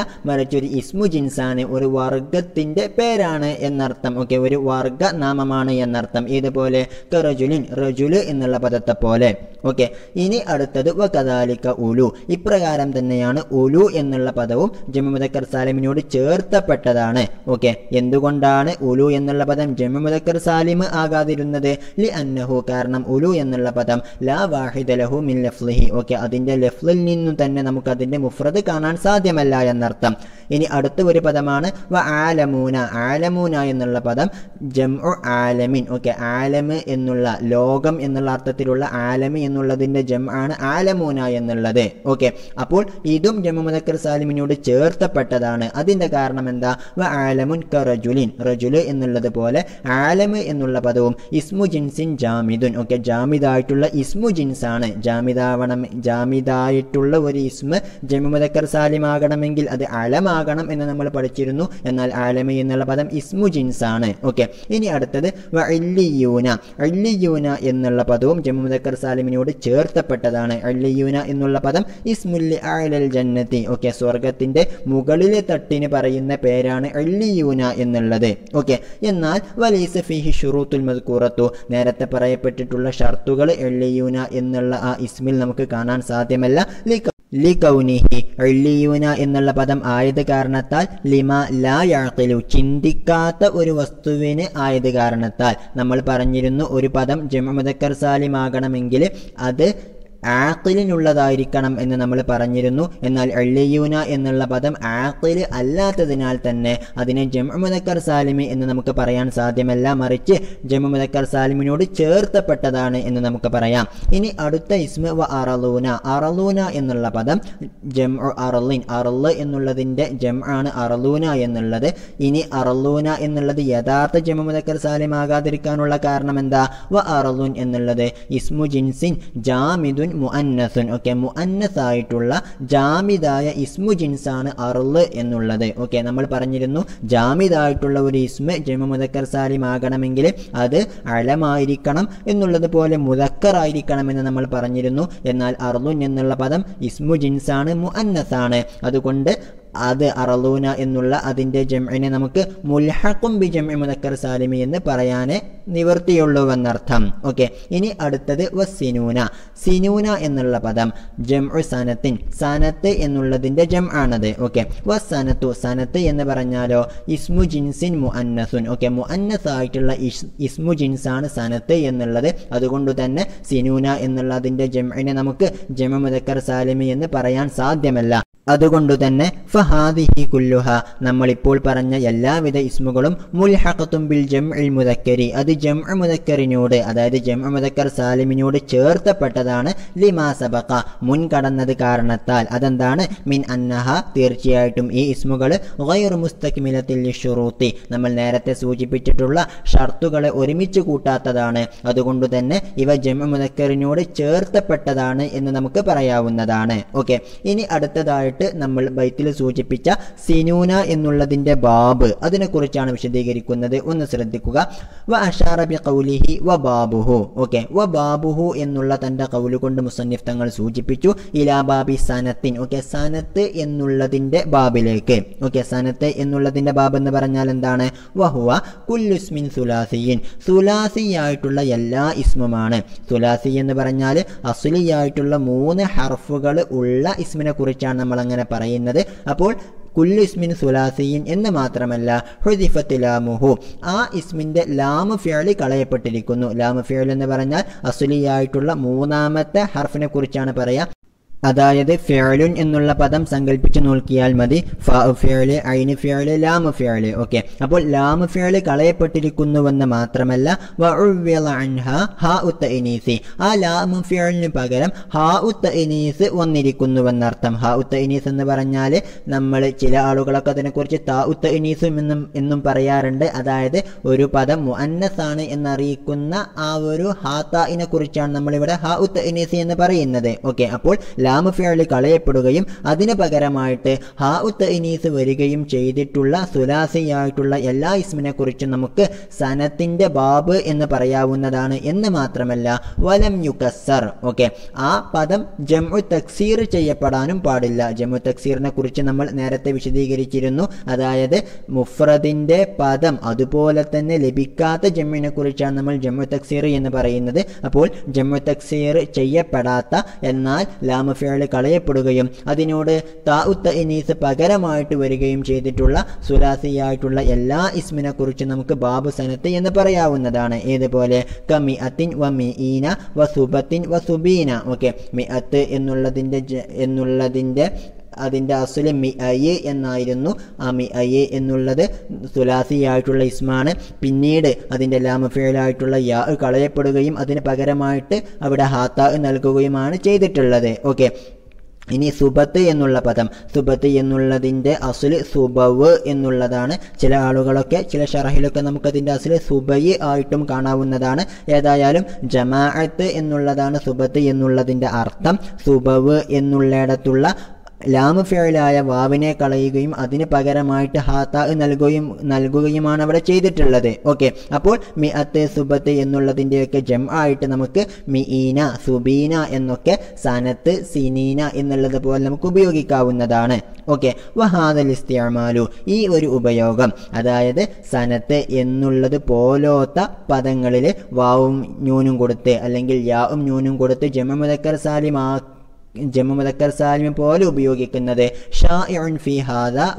ഒരു ഇസ്മു ജിൻസാണ് ഒരു വർഗത്തിൻ്റെ പേരാണ് എന്നർത്ഥം ഓക്കെ ഒരു വർഗ നാമമാണ് എന്നർത്ഥം ഇതുപോലെ തൊറജുലിൻ റജുല് എന്നുള്ള പദത്തെ പോലെ ഓക്കെ ഇനി അടുത്തത് വകദാലിക്ക ഉലു ഇപ്രകാരം തന്നെയാണ് ഉലു എന്നുള്ള പദവും ജമിമുദക്കർ സാലിമിനോട് ചേർത്തപ്പെട്ടതാണ് ഓക്കെ എന്തുകൊണ്ടാണ് ഉലു എന്നുള്ള പദം ജമിമുദക്കർ സാലിം ആകാതിരുന്നത് ലി അന്നഹു കാരണം ഉലു എന്നുള്ള പദം ലാ വാഹിദ് ലഹു മിൻ ലഫ്ലിഹി ഓക്കെ അതിൻ്റെ ലഫ്ലിൽ നിന്നും തന്നെ നമുക്ക് അതിൻ്റെ മുഫ്രത് കാണാൻ അസാധ്യമല്ല എന്നർത്ഥം ഇനി അടുത്ത ഒരു പദമാണ് വ ആലമൂന ആലമൂന എന്നുള്ള പദം ജം ആലമിൻ ഓക്കെ ആലമ് എന്നുള്ള ലോകം എന്നുള്ള അർത്ഥത്തിലുള്ള ആലമി എന്നുള്ളതിൻ്റെ ജം ആണ് ആലമൂന എന്നുള്ളത് ഓക്കെ അപ്പോൾ ഇതും ജമു മുദക്കർ സാലിമിനോട് ചേർത്തപ്പെട്ടതാണ് അതിൻ്റെ കാരണം എന്താ വ ആലമുൻ ക റജുലിൻ റജുല് എന്നുള്ളത് പോലെ ആലമ് എന്നുള്ള പദവും ഇസ്മു ജിൻസിൻ ജാമിദുൻ ഓക്കെ ജാമിദായിട്ടുള്ള ഇസ്മു ജിൻസാണ് ജാമിദാവണം ജാമിദായിട്ടുള്ള ഒരു ഇസ്മ ജമു മുദക്കർ സാലിം ആലിമാകണമെങ്കിൽ അത് അലമാകണം എന്ന് നമ്മൾ പഠിച്ചിരുന്നു എന്നാൽ ആലമി എന്നുള്ള പദം ഇസ്മു ജിൻസ് ആണ് ഓക്കെ ഇനി അടുത്തത് വല്ലിയൂന അല്ലിയൂന എന്നുള്ള പദവും ജമ്മുദക്കർ സാലിമിനോട് ചേർത്തപ്പെട്ടതാണ് അല്ലിയൂന എന്നുള്ള പദം ഇസ്മുല്ലി ആലൽ ജന്നത്തി ഓക്കെ സ്വർഗത്തിന്റെ മുകളിലെ തട്ടിന് പറയുന്ന പേരാണ് അല്ലിയൂന എന്നുള്ളത് ഓക്കെ എന്നാൽ വലീസ് ഫിഹി ഷുറൂത്തുൽ മദ്കൂറത്തു നേരത്തെ പറയപ്പെട്ടിട്ടുള്ള ഷർത്തുകൾ എള്ളിയൂന എന്നുള്ള ആ ഇസ്മിൽ നമുക്ക് കാണാൻ സാധ്യമല്ല ലി ലിഗൗനിഹി കൗനിഹി എന്നുള്ള പദം ആയത് കാരണത്താൽ ലിമ ലാ യഅഖിലു ചിന്തിക്കാത്ത ഒരു വസ്തുവിന് ആയത് കാരണത്താൽ നമ്മൾ പറഞ്ഞിരുന്നു ഒരു പദം സാലിം സാലിമാകണമെങ്കിൽ അത് ആക്കിലിനുള്ളതായിരിക്കണം എന്ന് നമ്മൾ പറഞ്ഞിരുന്നു എന്നാൽ അള്ളിയൂന എന്നുള്ള പദം ആക്കിൽ അല്ലാത്തതിനാൽ തന്നെ അതിനെ ജമുദക്കർ സാലിമി എന്ന് നമുക്ക് പറയാൻ സാധ്യമല്ല മറിച്ച് ജമുദക്കർ സാലിമിനോട് ചേർത്തപ്പെട്ടതാണ് എന്ന് നമുക്ക് പറയാം ഇനി അടുത്ത ഇസ്മ വ അറലൂന അറലൂന എന്നുള്ള പദം ജം അറലിൻ അറല് എന്നുള്ളതിൻ്റെ ജം ആണ് അറലൂന എന്നുള്ളത് ഇനി അറലൂന എന്നുള്ളത് യഥാർത്ഥ ജമുദക്കർ സാലിമാകാതിരിക്കാനുള്ള കാരണം എന്താ വ അറലുൻ എന്നുള്ളത് ഇസ്മു ജിൻസിൻ ജാമിദുൻ മുഅന്നസുൻ ഓക്കെ മുഅന്നസായിട്ടുള്ള ജാമിദായ ഇസ്മു ജിൻസാണ് അറുള് എന്നുള്ളത് ഓക്കെ നമ്മൾ പറഞ്ഞിരുന്നു ജാമിദായിട്ടുള്ള ഒരു ഇസ്മ ജമ മുതക്കർ സാലിം ആകണമെങ്കിൽ അത് അലമായിരിക്കണം എന്നുള്ളത് പോലെ മുതക്കർ എന്ന് നമ്മൾ പറഞ്ഞിരുന്നു എന്നാൽ അർലുൻ എന്നുള്ള പദം ഇസ്മു ജിൻസാണ് മുഅന്നസാണ് അതുകൊണ്ട് അത് അറലൂന എന്നുള്ള അതിൻ്റെ ജംഇനെ നമുക്ക് മുൽഹക്കും ബി ജംഇ മുനക്കർ സാലിമി എന്ന് പറയാനേ നിവൃത്തിയുള്ളൂവെന്നർത്ഥം ഓക്കെ ഇനി അടുത്തത് വ സിനൂന സിനൂന എന്നുള്ള പദം ജംഉ സനത്തിൻ സനത്ത് എന്നുള്ളതിൻ്റെ ജം ആണത് ഓക്കെ വ സനത്തു സനത്ത് എന്ന് പറഞ്ഞാലോ ഇസ്മു ജിൻസിൻ മുഅന്നസുൻ ഓക്കെ മുഅന്നസ് ആയിട്ടുള്ള ഇസ്മു ജിൻസാണ് സനത്ത് എന്നുള്ളത് അതുകൊണ്ട് തന്നെ സിനൂന എന്നുള്ള അതിൻ്റെ ജംഇനെ നമുക്ക് ജമ മുതക്കർ സാലിമി എന്ന് പറയാൻ സാധ്യമല്ല അതുകൊണ്ട് തന്നെ ഫഹാദിഹി കുല്ലുഹ നമ്മളിപ്പോൾ പറഞ്ഞ എല്ലാവിധ ഇസ്മുകളും മുൽഹഖത്തും ബിൽ ജം ഇൽ മുതക്കരി അത് ജം മുതക്കറിനോട് അതായത് ജം മുതക്കർ സാലിമിനോട് ചേർത്തപ്പെട്ടതാണ് ലിമാ സബക്ക മുൻ കടന്നത് കാരണത്താൽ അതെന്താണ് മിൻ അന്നഹ തീർച്ചയായിട്ടും ഈ ഇസ്മുകൾ ഗൈർ മുസ്തക്മിലത്തിൽ ഷുറൂത്തി നമ്മൾ നേരത്തെ സൂചിപ്പിച്ചിട്ടുള്ള ഷർത്തുകളെ ഒരുമിച്ച് കൂട്ടാത്തതാണ് അതുകൊണ്ട് തന്നെ ഇവ ജം മുതക്കറിനോട് ചേർത്തപ്പെട്ടതാണ് എന്ന് നമുക്ക് പറയാവുന്നതാണ് ഓക്കെ ഇനി അടുത്തതായിട്ട് ആയിട്ട് നമ്മൾ ബൈത്തിൽ സൂചിപ്പിച്ച സിനൂന എന്നുള്ളതിൻ്റെ ബാബ് അതിനെക്കുറിച്ചാണ് വിശദീകരിക്കുന്നത് ഒന്ന് ശ്രദ്ധിക്കുക വ അഷാറബി കൗലിഹി വ ബാബുഹു ഓക്കെ വ ബാബുഹു എന്നുള്ള തൻ്റെ കൗല് കൊണ്ട് മുസന്നിഫ് തങ്ങൾ സൂചിപ്പിച്ചു ഇലാബാബി സനത്തിൻ ഓക്കെ സനത്ത് എന്നുള്ളതിൻ്റെ ബാബിലേക്ക് ഓക്കെ സനത്ത് എന്നുള്ളതിൻ്റെ ബാബ് എന്ന് പറഞ്ഞാൽ എന്താണ് വഹുവ കുല്ലുസ്മിൻ സുലാസിയിൻ സുലാസിയായിട്ടുള്ള എല്ലാ ഇസ്മുമാണ് സുലാസി എന്ന് പറഞ്ഞാൽ അസുലിയായിട്ടുള്ള മൂന്ന് ഹർഫുകൾ ഉള്ള ഇസ്മിനെ കുറിച്ചാണ് നമ്മൾ അങ്ങനെ പറയുന്നത് അപ്പോൾ കുല്ലു ഇസ്മിൻ സുലാസിയിൻ എന്ന് മാത്രമല്ല ഹുദിഫത്ത് ലാമുഹു ആ ഇസ്മിൻ്റെ ലാമ ഫിയളി കളയപ്പെട്ടിരിക്കുന്നു ലാമ ഫിയൽ എന്ന് പറഞ്ഞാൽ അസുലിയായിട്ടുള്ള മൂന്നാമത്തെ ഹർഫിനെ കുറിച്ചാണ് പറയുക അതായത് ഫേലുൻ എന്നുള്ള പദം സങ്കല്പിച്ച് നോക്കിയാൽ മതി ഫേള് ഐന് ഫേള് ലാമ ഫേള് ഓക്കെ അപ്പോൾ ലാമ ഫേള് കളയപ്പെട്ടിരിക്കുന്നുവെന്ന് മാത്രമല്ല ആ ലാമ ഫിയലിന് പകരം ഹ ഉത്ത ഇനീസ് വന്നിരിക്കുന്നുവെന്നർത്ഥം ഹാ ഉത്ത ഇനീസ് എന്ന് പറഞ്ഞാൽ നമ്മൾ ചില ആളുകളൊക്കെ അതിനെക്കുറിച്ച് താ ഉത്ത ഇനീസും എന്നും എന്നും പറയാറുണ്ട് അതായത് ഒരു പദം മുഅന്നസാണ് എന്നറിയിക്കുന്ന ആ ഒരു ഹാ താഇനെ കുറിച്ചാണ് നമ്മളിവിടെ ഹാ ഉത്ത ഇനീസ് എന്ന് പറയുന്നത് ഓക്കെ അപ്പോൾ ലാ ലാമുഫിയൽ കളയപ്പെടുകയും അതിന് പകരമായിട്ട് ഹാ ഉത്ത് ഇനീസ് വരികയും ചെയ്തിട്ടുള്ള സുലാസിയായിട്ടുള്ള എല്ലാ ഇസ്മിനെ കുറിച്ചും നമുക്ക് സനത്തിൻ്റെ ബാബ് എന്ന് പറയാവുന്നതാണ് എന്ന് മാത്രമല്ല വലം യുക്കസർ ഓക്കെ ആ പദം ജമു തക്സീർ ചെയ്യപ്പെടാനും പാടില്ല ജമു തക്സീറിനെ കുറിച്ച് നമ്മൾ നേരത്തെ വിശദീകരിച്ചിരുന്നു അതായത് മുഫ്രദിൻ്റെ പദം അതുപോലെ തന്നെ ലഭിക്കാത്ത ജമ്മിനെ കുറിച്ചാണ് നമ്മൾ ജമ്മു തക്സീർ എന്ന് പറയുന്നത് അപ്പോൾ ജമ്മു തക്സീർ ചെയ്യപ്പെടാത്ത എന്നാൽ ലാമ നൗഫിയാളെ കളയപ്പെടുകയും അതിനോട് താഉത്ത ഇനീസ് പകരമായിട്ട് വരികയും ചെയ്തിട്ടുള്ള സുലാസിയായിട്ടുള്ള എല്ലാ ഇസ്മിനെ കുറിച്ച് നമുക്ക് ബാബു സനത്ത് എന്ന് പറയാവുന്നതാണ് ഏതുപോലെ കമി അത്തിൻ വ മി ഈന വസുബത്തിൻ വസുബീന ഓക്കെ മി അത്ത് എന്നുള്ളതിൻ്റെ എന്നുള്ളതിൻ്റെ അതിൻ്റെ അസുല മി അയെ എന്നായിരുന്നു ആ മി അയെ എന്നുള്ളത് തുലാസിയായിട്ടുള്ള ഇസ്മാണ് പിന്നീട് അതിൻ്റെ ലാമഫേലായിട്ടുള്ള യാ കളയപ്പെടുകയും അതിന് പകരമായിട്ട് അവിടെ ഹാത്ത നൽകുകയുമാണ് ചെയ്തിട്ടുള്ളത് ഓക്കെ ഇനി സുബത്ത് എന്നുള്ള പദം സുബത്ത് എന്നുള്ളതിൻ്റെ അസുൽ സുബവ് എന്നുള്ളതാണ് ചില ആളുകളൊക്കെ ചില ഷറഹിലൊക്കെ നമുക്കതിൻ്റെ അസുൽ സുബയ് ആയിട്ടും കാണാവുന്നതാണ് ഏതായാലും ജമാഅത്ത് എന്നുള്ളതാണ് സുബത്ത് എന്നുള്ളതിൻ്റെ അർത്ഥം സുബവ് എന്നുള്ളിടത്തുള്ള ലാമുഫേലായ വാവിനെ കളയുകയും അതിന് പകരമായിട്ട് ഹാത്ത നൽകുകയും നൽകുകയുമാണ് അവിടെ ചെയ്തിട്ടുള്ളത് ഓക്കെ അപ്പോൾ മി അത്ത് സുബത്ത് എന്നുള്ളതിൻ്റെയൊക്കെ ജം ആയിട്ട് നമുക്ക് മിഈന സുബീന എന്നൊക്കെ സനത്ത് സിനീന എന്നുള്ളത് പോലെ നമുക്ക് ഉപയോഗിക്കാവുന്നതാണ് ഓക്കെ വഹാദൽ ഇസ്തിയമാലു ഈ ഒരു ഉപയോഗം അതായത് സനത്ത് എന്നുള്ളത് പോലോത്ത പദങ്ങളിൽ വാവും ന്യൂനും കൊടുത്ത് അല്ലെങ്കിൽ യാവും ന്യൂനും കൊടുത്ത് ജമ മുതക്കർ സാലിമാക്കി ജമ മുതക്കർ സാലിമ പോലെ ഉപയോഗിക്കുന്നത്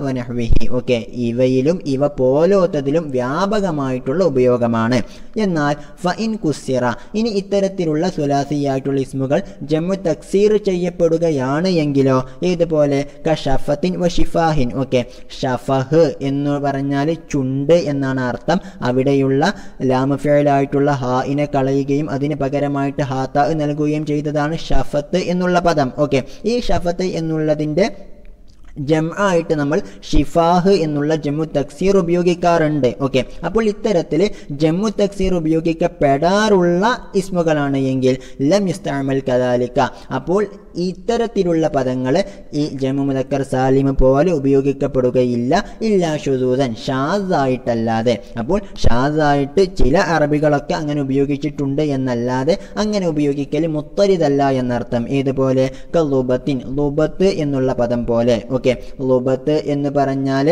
വനഹ്വിഹി ഓക്കെ ഇവയിലും ഇവ പോലോത്തതിലും വ്യാപകമായിട്ടുള്ള ഉപയോഗമാണ് എന്നാൽ ഫഇൻ കുസിറ ഇനി ഇത്തരത്തിലുള്ള സുലാസിയായിട്ടുള്ള ഇസ്മുകൾ ജമ്മു തക്സീർ ചെയ്യപ്പെടുകയാണ് എങ്കിലോ ഇതുപോലെ കഷഫത്തിൻ വ ഷിഫാഹിൻ ഓക്കെ ഷഫഹ് എന്ന് പറഞ്ഞാൽ ചുണ്ട് എന്നാണ് അർത്ഥം അവിടെയുള്ള ലാമഫേലായിട്ടുള്ള ഹാഇനെ കളയുകയും അതിന് പകരമായിട്ട് ഹാത്ത നൽകുകയും ചെയ്തതാണ് ഷഫത്ത് എന്നുള്ള പദം ഷഫത്തം ഓക്കെ ഈ ഷഫത്ത് എന്നുള്ളതിൻ്റെ ജം ആയിട്ട് നമ്മൾ ഷിഫാഹ് എന്നുള്ള ജമ്മു തക്സീർ ഉപയോഗിക്കാറുണ്ട് ഓക്കെ അപ്പോൾ ഇത്തരത്തിൽ ജമ്മു തക്സീർ ഉപയോഗിക്കപ്പെടാറുള്ള ഇസ്മുകളാണ് എങ്കിൽ ലം യുസ്താമൽ കദാലിക്ക അപ്പോൾ ഇത്തരത്തിലുള്ള പദങ്ങൾ ഈ ജമുമുദക്കർ സാലിം പോലെ ഉപയോഗിക്കപ്പെടുകയില്ല ഇല്ലാ ഷുദൂദൻ ഷാദായിട്ടല്ലാതെ അപ്പോൾ ഷാദായിട്ട് ചില അറബികളൊക്കെ അങ്ങനെ ഉപയോഗിച്ചിട്ടുണ്ട് എന്നല്ലാതെ അങ്ങനെ ഉപയോഗിക്കൽ മുത്തരിതല്ല എന്നർത്ഥം ഏതുപോലെ കലുബത്തിൻ ലുബത്ത് എന്നുള്ള പദം പോലെ ഓക്കെ ലുബത്ത് എന്ന് പറഞ്ഞാൽ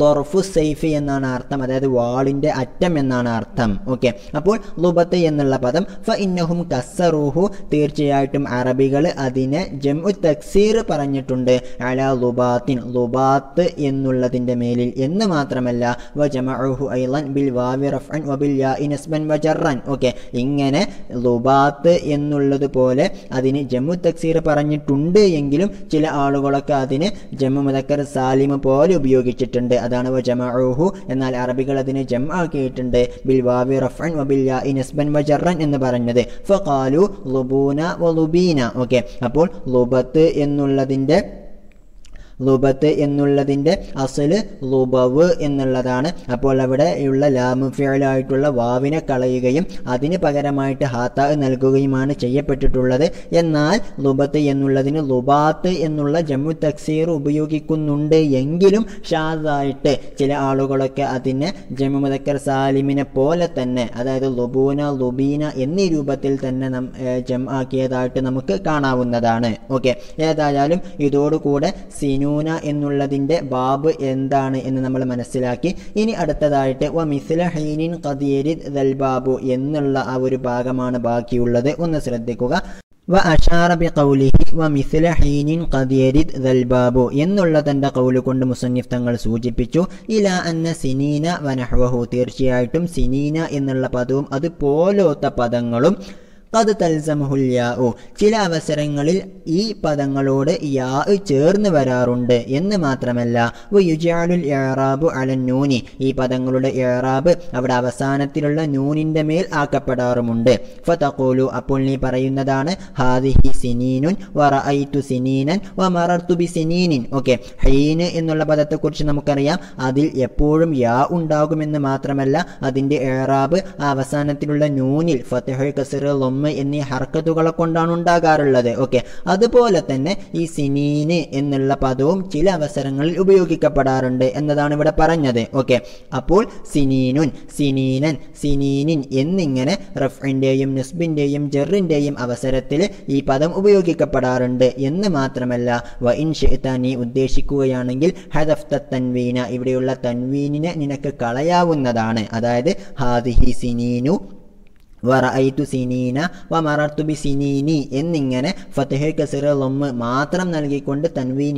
തൊറഫു സൈഫി എന്നാണ് അർത്ഥം അതായത് വാളിൻ്റെ അറ്റം എന്നാണ് അർത്ഥം ഓക്കെ അപ്പോൾ ലുബത്ത് എന്നുള്ള പദം ഫ ഇന്നഹും കസറുഹു തീർച്ചയായിട്ടും അറബികൾ അതിനെ ജംഉ തക്സീർ പറഞ്ഞിട്ടുണ്ട് അല ലുബാത്തിൻ ലുബാത്ത് എന്നുള്ളതിൻ്റെ മേലിൽ എന്ന് മാത്രമല്ല വ ജമഅഹു ഐലൻ ബിൽ വാവി റഫ്അൻ വബിൽ യാ ഇനസ്ബൻ വ ജറൻ ഓക്കെ ഇങ്ങനെ ലുബാത്ത് എന്നുള്ളത് പോലെ അതിന് ജംഉ തക്സീർ പറഞ്ഞിട്ടുണ്ട് എങ്കിലും ചില ആളുകളൊക്കെ അതിന് ജമ്മു മുതക്കർ സാലിം പോലെ ഉപയോഗിച്ചിട്ടുണ്ട് അതാണ് വ ജമാഊഹു എന്നാൽ അറബികൾ അതിനെ ജം ആക്കിയിട്ടുണ്ട് ബിൽവാവി റഫൻ വബിൽബൻ വജറൻ എന്ന് പറഞ്ഞത് ഫാലു ലുബൂന വ ലുബീന ഓക്കെ അപ്പോൾ ലുബത്ത് എന്നുള്ളതിൻ്റെ ലുബത്ത് എന്നുള്ളതിൻ്റെ അസല് ലുബവ് എന്നുള്ളതാണ് അപ്പോൾ അവിടെ ഉള്ള ലാമുഫിയലായിട്ടുള്ള വാവിനെ കളയുകയും അതിന് പകരമായിട്ട് ഹാത്ത നൽകുകയുമാണ് ചെയ്യപ്പെട്ടിട്ടുള്ളത് എന്നാൽ ലുബത്ത് എന്നുള്ളതിന് ലുബാത്ത് എന്നുള്ള ജമ്മു തക്സീർ ഉപയോഗിക്കുന്നുണ്ട് എങ്കിലും ഷാദായിട്ട് ചില ആളുകളൊക്കെ അതിനെ ജമ്മു മുതക്കർ സാലിമിനെ പോലെ തന്നെ അതായത് ലുബൂന ലുബീന എന്നീ രൂപത്തിൽ തന്നെ നം ജം ആക്കിയതായിട്ട് നമുക്ക് കാണാവുന്നതാണ് ഓക്കെ ഏതായാലും ഇതോടുകൂടെ സീനി മജ്നൂന എന്നുള്ളതിൻ്റെ ബാബ് എന്താണ് എന്ന് നമ്മൾ മനസ്സിലാക്കി ഇനി അടുത്തതായിട്ട് വ മിസ്ല ഹൈനിൻ കദീരി ദൽബാബു എന്നുള്ള ആ ഒരു ഭാഗമാണ് ബാക്കിയുള്ളത് ഒന്ന് ശ്രദ്ധിക്കുക വ അഷാറബി കൗലിഹി വ മിസ്ല ഹീനിൻ കദിയരിദ് ദൽബാബു എന്നുള്ള തൻ്റെ കൗല് കൊണ്ട് മുസന്നിഫ് തങ്ങൾ സൂചിപ്പിച്ചു ഇല അന്ന സിനീന വനഹ്വഹു തീർച്ചയായിട്ടും സിനീന എന്നുള്ള പദവും അതുപോലത്തെ പദങ്ങളും കത് തൽസമഹുൽ യാഉ ചില അവസരങ്ങളിൽ ഈ പദങ്ങളോട് യാ ചേർന്ന് വരാറുണ്ട് എന്ന് മാത്രമല്ല യുജാലുൽ ഏറാബു അല നൂനി ഈ പദങ്ങളുടെ ഏറാബ് അവിടെ അവസാനത്തിലുള്ള നൂനിൻ്റെ മേൽ ആക്കപ്പെടാറുമുണ്ട് ഫതഖൂലു അപ്പോൾ നീ പറയുന്നതാണ് ഹാദിഹി സിനീനുൻ വറ സിനീനൻ വ മറർത്തു ബി സിനീനിൻ ഓക്കെ ഹീന് എന്നുള്ള പദത്തെക്കുറിച്ച് നമുക്കറിയാം അതിൽ എപ്പോഴും യാ ഉണ്ടാകുമെന്ന് മാത്രമല്ല അതിൻ്റെ ഏറാബ് അവസാനത്തിലുള്ള നൂനിൽ ഫത്തഹ് കസർ ദമ്മ് എന്നീ ഹർക്കത്തുകളെ കൊണ്ടാണ് ഉണ്ടാകാറുള്ളത് ഓക്കെ അതുപോലെ തന്നെ ഈ സിനീന് എന്നുള്ള പദവും ചില അവസരങ്ങളിൽ ഉപയോഗിക്കപ്പെടാറുണ്ട് എന്നതാണ് ഇവിടെ പറഞ്ഞത് ഓക്കെ അപ്പോൾ സിനീനുൻ സിനീനൻ സിനീനിൻ എന്നിങ്ങനെ റഫിൻ്റെയും നുസ്ബിൻ്റെയും ജെറിൻ്റെയും അവസരത്തിൽ ഈ പദം ഉപയോഗിക്കപ്പെടാറുണ്ട് എന്ന് മാത്രമല്ല വ ഇൻഷെത്ത നീ ഉദ്ദേശിക്കുകയാണെങ്കിൽ ഹദഫ്ത തൻവീന ഇവിടെയുള്ള തൻവീനിനെ നിനക്ക് കളയാവുന്നതാണ് അതായത് ഹാദിഹി സിനീനു വറഅയ്തു സിനീന വ മറർത്തു ബി സിനീനി എന്നിങ്ങനെ ഫതഹ് മാത്രം നൽകിക്കൊണ്ട് തൻവീൻ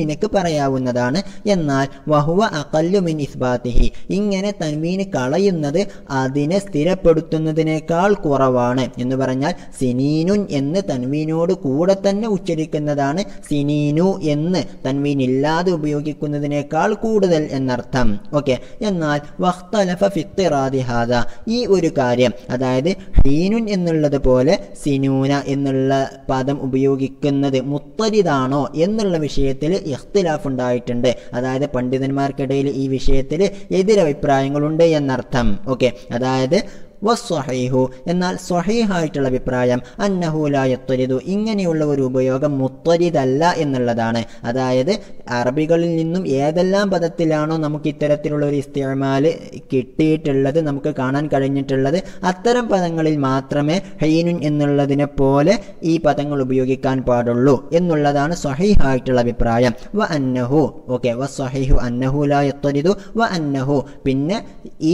നിനക്ക് പറയാവുന്നതാണ് എന്നാൽ വഹുവ അകല്ലു മിൻ ഇസ്ബാത്തിഹി ഇങ്ങനെ തൻവീൻ കളയുന്നത് അതിനെ സ്ഥിരപ്പെടുത്തുന്നതിനേക്കാൾ കുറവാണ് എന്ന് പറഞ്ഞാൽ സിനീനുൻ എന്ന് തൻവീനോട് കൂടെ തന്നെ ഉച്ചരിക്കുന്നതാണ് സിനീനു എന്ന് തൻവീൻ ഇല്ലാതെ ഉപയോഗിക്കുന്നതിനേക്കാൾ കൂടുതൽ എന്നർത്ഥം ഓക്കെ എന്നാൽ വഖ്തലഫ ഫിത്തിറാദിഹാദ ഈ ഒരു കാര്യം അതായത് ഹീനുൻ എന്നുള്ളത് പോലെ സിനൂന എന്നുള്ള പദം ഉപയോഗിക്കുന്നത് മുത്തരിതാണോ എന്നുള്ള വിഷയത്തിൽ ഇഖ്തിലാഫ് ഉണ്ടായിട്ടുണ്ട് അതായത് പണ്ഡിതന്മാർക്കിടയിൽ ഈ വിഷയത്തിൽ എതിരഭിപ്രായങ്ങളുണ്ട് എന്നർത്ഥം ഓക്കെ അതായത് വസ്സഹീഹു എന്നാൽ സ്വഹീഹായിട്ടുള്ള അഭിപ്രായം അന്നഹൂലായത്വരിതു ഇങ്ങനെയുള്ള ഒരു ഉപയോഗം മുത്വരിതല്ല എന്നുള്ളതാണ് അതായത് അറബികളിൽ നിന്നും ഏതെല്ലാം പദത്തിലാണോ നമുക്ക് ഇത്തരത്തിലുള്ള ഒരു ഇസ്തിമാല് കിട്ടിയിട്ടുള്ളത് നമുക്ക് കാണാൻ കഴിഞ്ഞിട്ടുള്ളത് അത്തരം പദങ്ങളിൽ മാത്രമേ ഹൈനുൻ എന്നുള്ളതിനെ പോലെ ഈ പദങ്ങൾ ഉപയോഗിക്കാൻ പാടുള്ളൂ എന്നുള്ളതാണ് സ്വഹീഹായിട്ടുള്ള അഭിപ്രായം വ അന്നഹു ഓക്കെ വ സ്വഹീഹു അന്നഹുലായത്വരിതു വ അന്നഹു പിന്നെ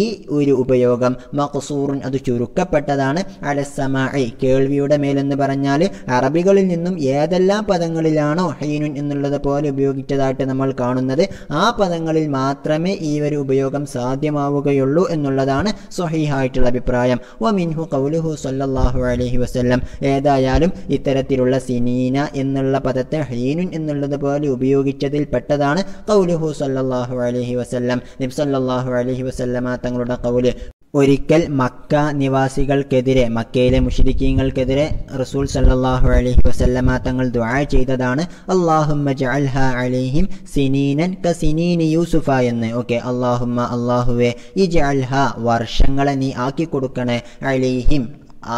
ഈ ഒരു ഉപയോഗം മഖസൂർ ഖുർആൻ അത് ചുരുക്കപ്പെട്ടതാണ് അലസമായി കേൾവിയുടെ മേലെന്ന് പറഞ്ഞാൽ അറബികളിൽ നിന്നും ഏതെല്ലാം പദങ്ങളിലാണോ ഹൈനുൻ എന്നുള്ളത് പോലെ ഉപയോഗിച്ചതായിട്ട് നമ്മൾ കാണുന്നത് ആ പദങ്ങളിൽ മാത്രമേ ഈ ഒരു ഉപയോഗം സാധ്യമാവുകയുള്ളൂ എന്നുള്ളതാണ് സ്വഹീഹായിട്ടുള്ള അഭിപ്രായം വ മിൻഹു കൗലുഹു സല്ലാഹു അലഹി വസ്ല്ലം ഏതായാലും ഇത്തരത്തിലുള്ള സിനീന എന്നുള്ള പദത്തെ ഹീനുൻ എന്നുള്ളത് പോലെ ഉപയോഗിച്ചതിൽ പെട്ടതാണ് കൗലുഹു സല്ലാഹു അലഹി വസ്ല്ലം നിബ്സല്ലാഹു അലഹി വസ്ല്ലമ തങ്ങളുടെ കൗല് ഒരിക്കൽ മക്ക നിവാസികൾക്കെതിരെ മക്കയിലെ മുഷിരിക്കീങ്ങൾക്കെതിരെ റസൂൽ സല്ലാഹു അലഹി വസല്ലമ തങ്ങൾ ദ്വാഴ ചെയ്തതാണ് അള്ളാഹുമ്മ ജഅൽഹ അലിഹിം സിനീനൻ ക സിനീന യൂസുഫ എന്ന് ഓക്കെ അള്ളാഹുമ്മ അള്ളാഹുവേ ഈ ജഅൽഹ വർഷങ്ങളെ നീ ആക്കി കൊടുക്കണേ അലിഹിം